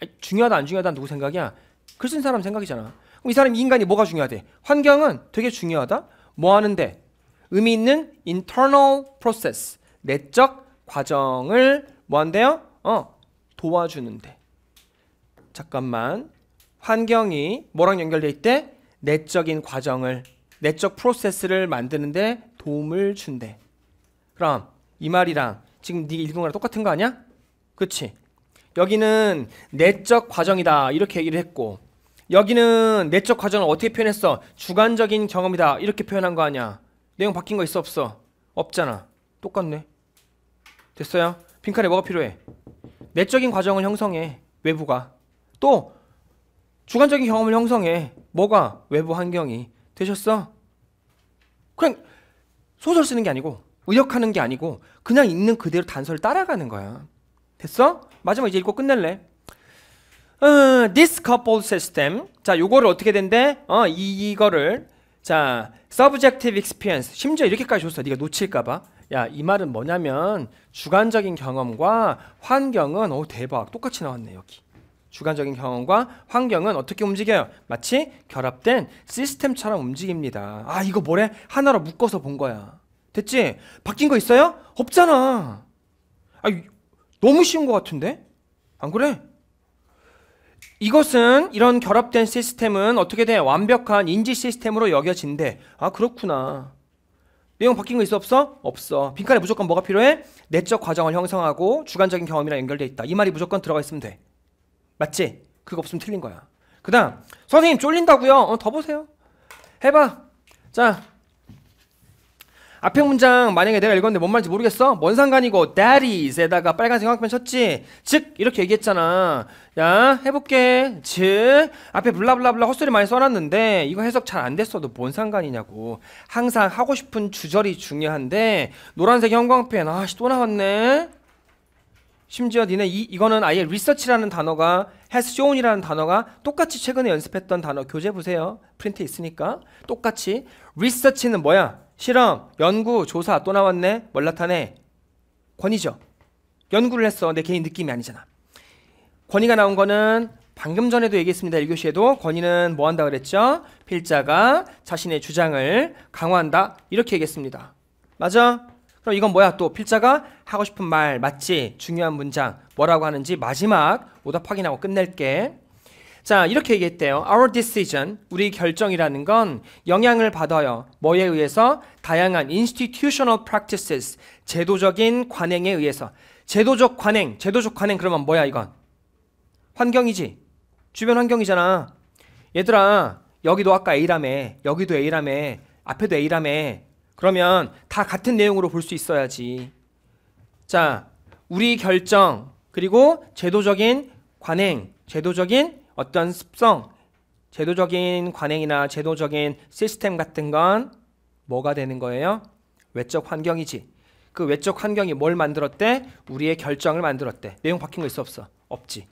아니, 중요하다 안 중요하다 누구 생각이야? 글쓴 사람 생각이잖아. 그럼 이 사람 이 인간이 뭐가 중요하대? 환경은 되게 중요하다. 뭐 하는데? 의미 있는 internal process. 내적 과정을 뭐 한대요? 어. 도와주는데. 잠깐만. 환경이 뭐랑 연결돼 있대? 내적인 과정을 내적 프로세스를 만드는데 도움을 준대. 그럼 이 말이랑 지금 네가 읽은 거랑 똑같은 거 아니야? 그치? 여기는 내적 과정이다 이렇게 얘기를 했고 여기는 내적 과정을 어떻게 표현했어? 주관적인 경험이다 이렇게 표현한 거 아니야 내용 바뀐 거 있어 없어? 없잖아 똑같네 됐어요? 빈칸에 뭐가 필요해? 내적인 과정을 형성해 외부가 또 주관적인 경험을 형성해 뭐가? 외부 환경이 되셨어? 그냥 소설 쓰는 게 아니고 의역하는 게 아니고 그냥 있는 그대로 단서를 따라가는 거야. 됐어? 마지막 이제 읽고 끝낼래. 어, this couple system. 자, 요거를 어떻게 된대? 어, 이, 이거를 자, subjective experience. 심지어 이렇게까지 줬어. 네가 놓칠까 봐. 야, 이 말은 뭐냐면 주관적인 경험과 환경은 어 대박. 똑같이 나왔네, 여기. 주관적인 경험과 환경은 어떻게 움직여요? 마치 결합된 시스템처럼 움직입니다. 아, 이거 뭐래? 하나로 묶어서 본 거야. 됐지? 바뀐 거 있어요? 없잖아. 아, 너무 쉬운 것 같은데? 안 그래? 이것은 이런 결합된 시스템은 어떻게 돼? 완벽한 인지 시스템으로 여겨진대. 아 그렇구나. 내용 바뀐 거 있어 없어? 없어. 빈칸에 무조건 뭐가 필요해? 내적 과정을 형성하고 주관적인 경험이랑 연결돼 있다. 이 말이 무조건 들어가 있으면 돼. 맞지? 그거 없으면 틀린 거야. 그다음 선생님 쫄린다고요? 어, 더 보세요. 해봐. 자 앞에 문장 만약에 내가 읽었는데 뭔 말인지 모르겠어? 뭔 상관이고 d a d d s 에다가 빨간색 화학펜 쳤지? 즉 이렇게 얘기했잖아 야 해볼게 즉 앞에 블라블라블라 헛소리 많이 써놨는데 이거 해석 잘 안 됐어도 뭔 상관이냐고 항상 하고 싶은 주절이 중요한데 노란색 형광펜 아씨 또 나왔네 심지어 니네 이, 이거는 아예 리서치라는 단어가 has shown이라는 단어가 똑같이 최근에 연습했던 단어 교재 보세요 프린트 있으니까 똑같이 리서치는 뭐야 실험, 연구, 조사 또 나왔네. 뭘 나타내? 권위죠. 연구를 했어. 내 개인 느낌이 아니잖아. 권위가 나온 거는 방금 전에도 얘기했습니다. 1교시에도 권위는 뭐 한다 그랬죠? 필자가 자신의 주장을 강화한다. 이렇게 얘기했습니다. 맞아? 그럼 이건 뭐야? 또 필자가 하고 싶은 말, 맞지? 중요한 문장, 뭐라고 하는지 마지막 오답 확인하고 끝낼게. 자, 이렇게 얘기했대요. Our decision, 우리 결정이라는 건 영향을 받아요. 뭐에 의해서? 다양한 institutional practices, 제도적인 관행에 의해서. 제도적 관행, 제도적 관행 그러면 뭐야 이건? 환경이지. 주변 환경이잖아. 얘들아, 여기도 아까 A라며, 여기도 A라며, 앞에도 A라며. 그러면 다 같은 내용으로 볼 수 있어야지. 자, 우리 결정, 그리고 제도적인 관행, 제도적인 어떤 습성, 제도적인 관행이나 제도적인 시스템 같은 건 뭐가 되는 거예요? 외적 환경이지. 그 외적 환경이 뭘 만들었대? 우리의 결정을 만들었대. 내용 바뀐 거 있어 없어? 없지.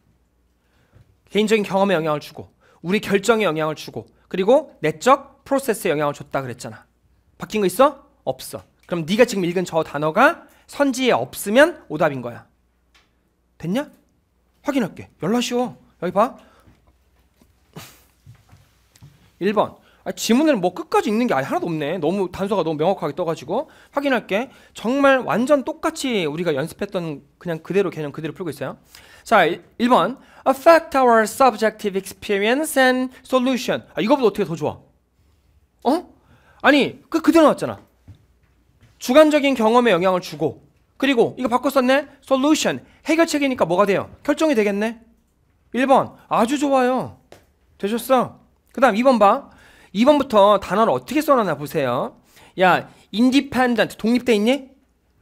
개인적인 경험에 영향을 주고 우리 결정에 영향을 주고 그리고 내적 프로세스에 영향을 줬다 그랬잖아. 바뀐 거 있어? 없어. 그럼 네가 지금 읽은 저 단어가 선지에 없으면 오답인 거야. 됐냐? 확인할게. 열라 쉬워. 여기 봐. 1번. 아, 지문을 뭐 끝까지 읽는 게 아예 하나도 없네. 너무 단서가 너무 명확하게 떠가지고 확인할게. 정말 완전 똑같이 우리가 연습했던 그냥 그대로 개념 그대로 풀고 있어요. 자, 1번 affect our subjective experience and solution. 아, 이거보다 어떻게 더 좋아? 어? 아니 그 그대로 나왔잖아. 주관적인 경험에 영향을 주고 그리고 이거 바꿨었네. solution 해결책이니까 뭐가 돼요? 결정이 되겠네. 1번 아주 좋아요. 되셨어? 그 다음 2번 봐. 2번부터 단어를 어떻게 써놨나 보세요. 야, independent, 독립돼 있니?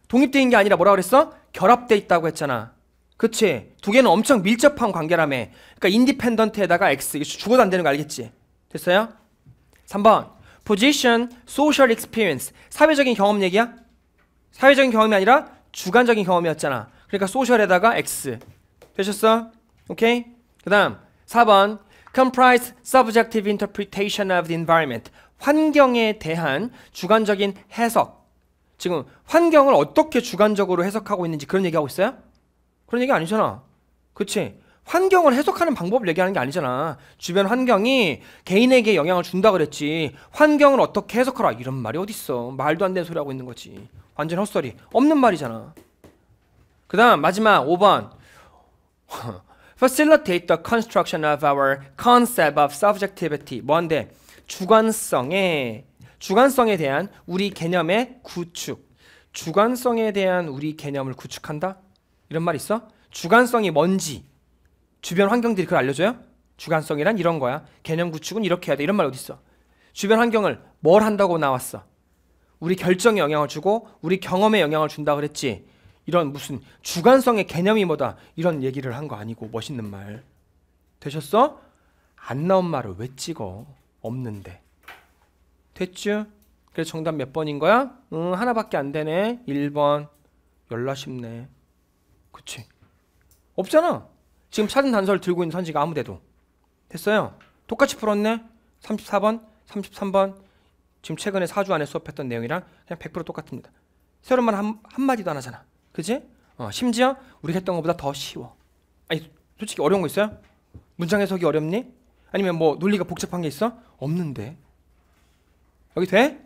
독립돼 있는 게 아니라 뭐라 그랬어? 결합돼 있다고 했잖아. 그치? 두 개는 엄청 밀접한 관계라며. 그러니까 independent에다가 x, 이거 죽어도 안 되는 거 알겠지? 됐어요? 3번, position, social experience. 사회적인 경험 얘기야? 사회적인 경험이 아니라 주관적인 경험이었잖아. 그러니까 소셜에다가 x. 되셨어? 오케이? 그 다음, 4번, comprise subjective interpretation of the environment. 환경에 대한 주관적인 해석. 지금 환경을 어떻게 주관적으로 해석하고 있는지 그런 얘기하고 있어요? 그런 얘기 아니잖아. 그치? 환경을 해석하는 방법을 얘기하는 게 아니잖아. 주변 환경이 개인에게 영향을 준다 그랬지. 환경을 어떻게 해석하라. 이런 말이 어딨어. 말도 안 되는 소리 하고 있는 거지. 완전 헛소리. 없는 말이잖아. 그 다음 마지막 5번. facilitate the construction of our concept of subjectivity. 뭔데? 주관성에 주관성에 대한 우리 개념의 구축. 주관성에 대한 우리 개념을 구축한다? 이런 말 있어? 주관성이 뭔지 주변 환경들이 그걸 알려줘요? 주관성이란 이런 거야. 개념 구축은 이렇게 해야 돼. 이런 말 어디 있어? 주변 환경을 뭘 한다고 나왔어? 우리 결정에 영향을 주고 우리 경험에 영향을 준다 그랬지. 이런 무슨 주관성의 개념이 뭐다 이런 얘기를 한 거 아니고 멋있는 말 되셨어? 안 나온 말을 왜 찍어? 없는데 됐죠? 그래서 정답 몇 번인 거야? 응 하나밖에 안 되네 1번 열라 쉽네 그치 없잖아 지금 찾은 단서를 들고 있는 선지가 아무데도 됐어요 똑같이 풀었네 34번 33번 지금 최근에 4주 안에 수업했던 내용이랑 그냥 100% 똑같습니다 새로운 말 한마디도 안 하잖아 그지? 어, 심지어 우리가 했던 것보다 더 쉬워. 아니 솔직히 어려운 거 있어요? 문장 해석이 어렵니? 아니면 뭐 논리가 복잡한 게 있어? 없는데. 여기 돼?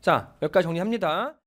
자, 여기까지 정리합니다.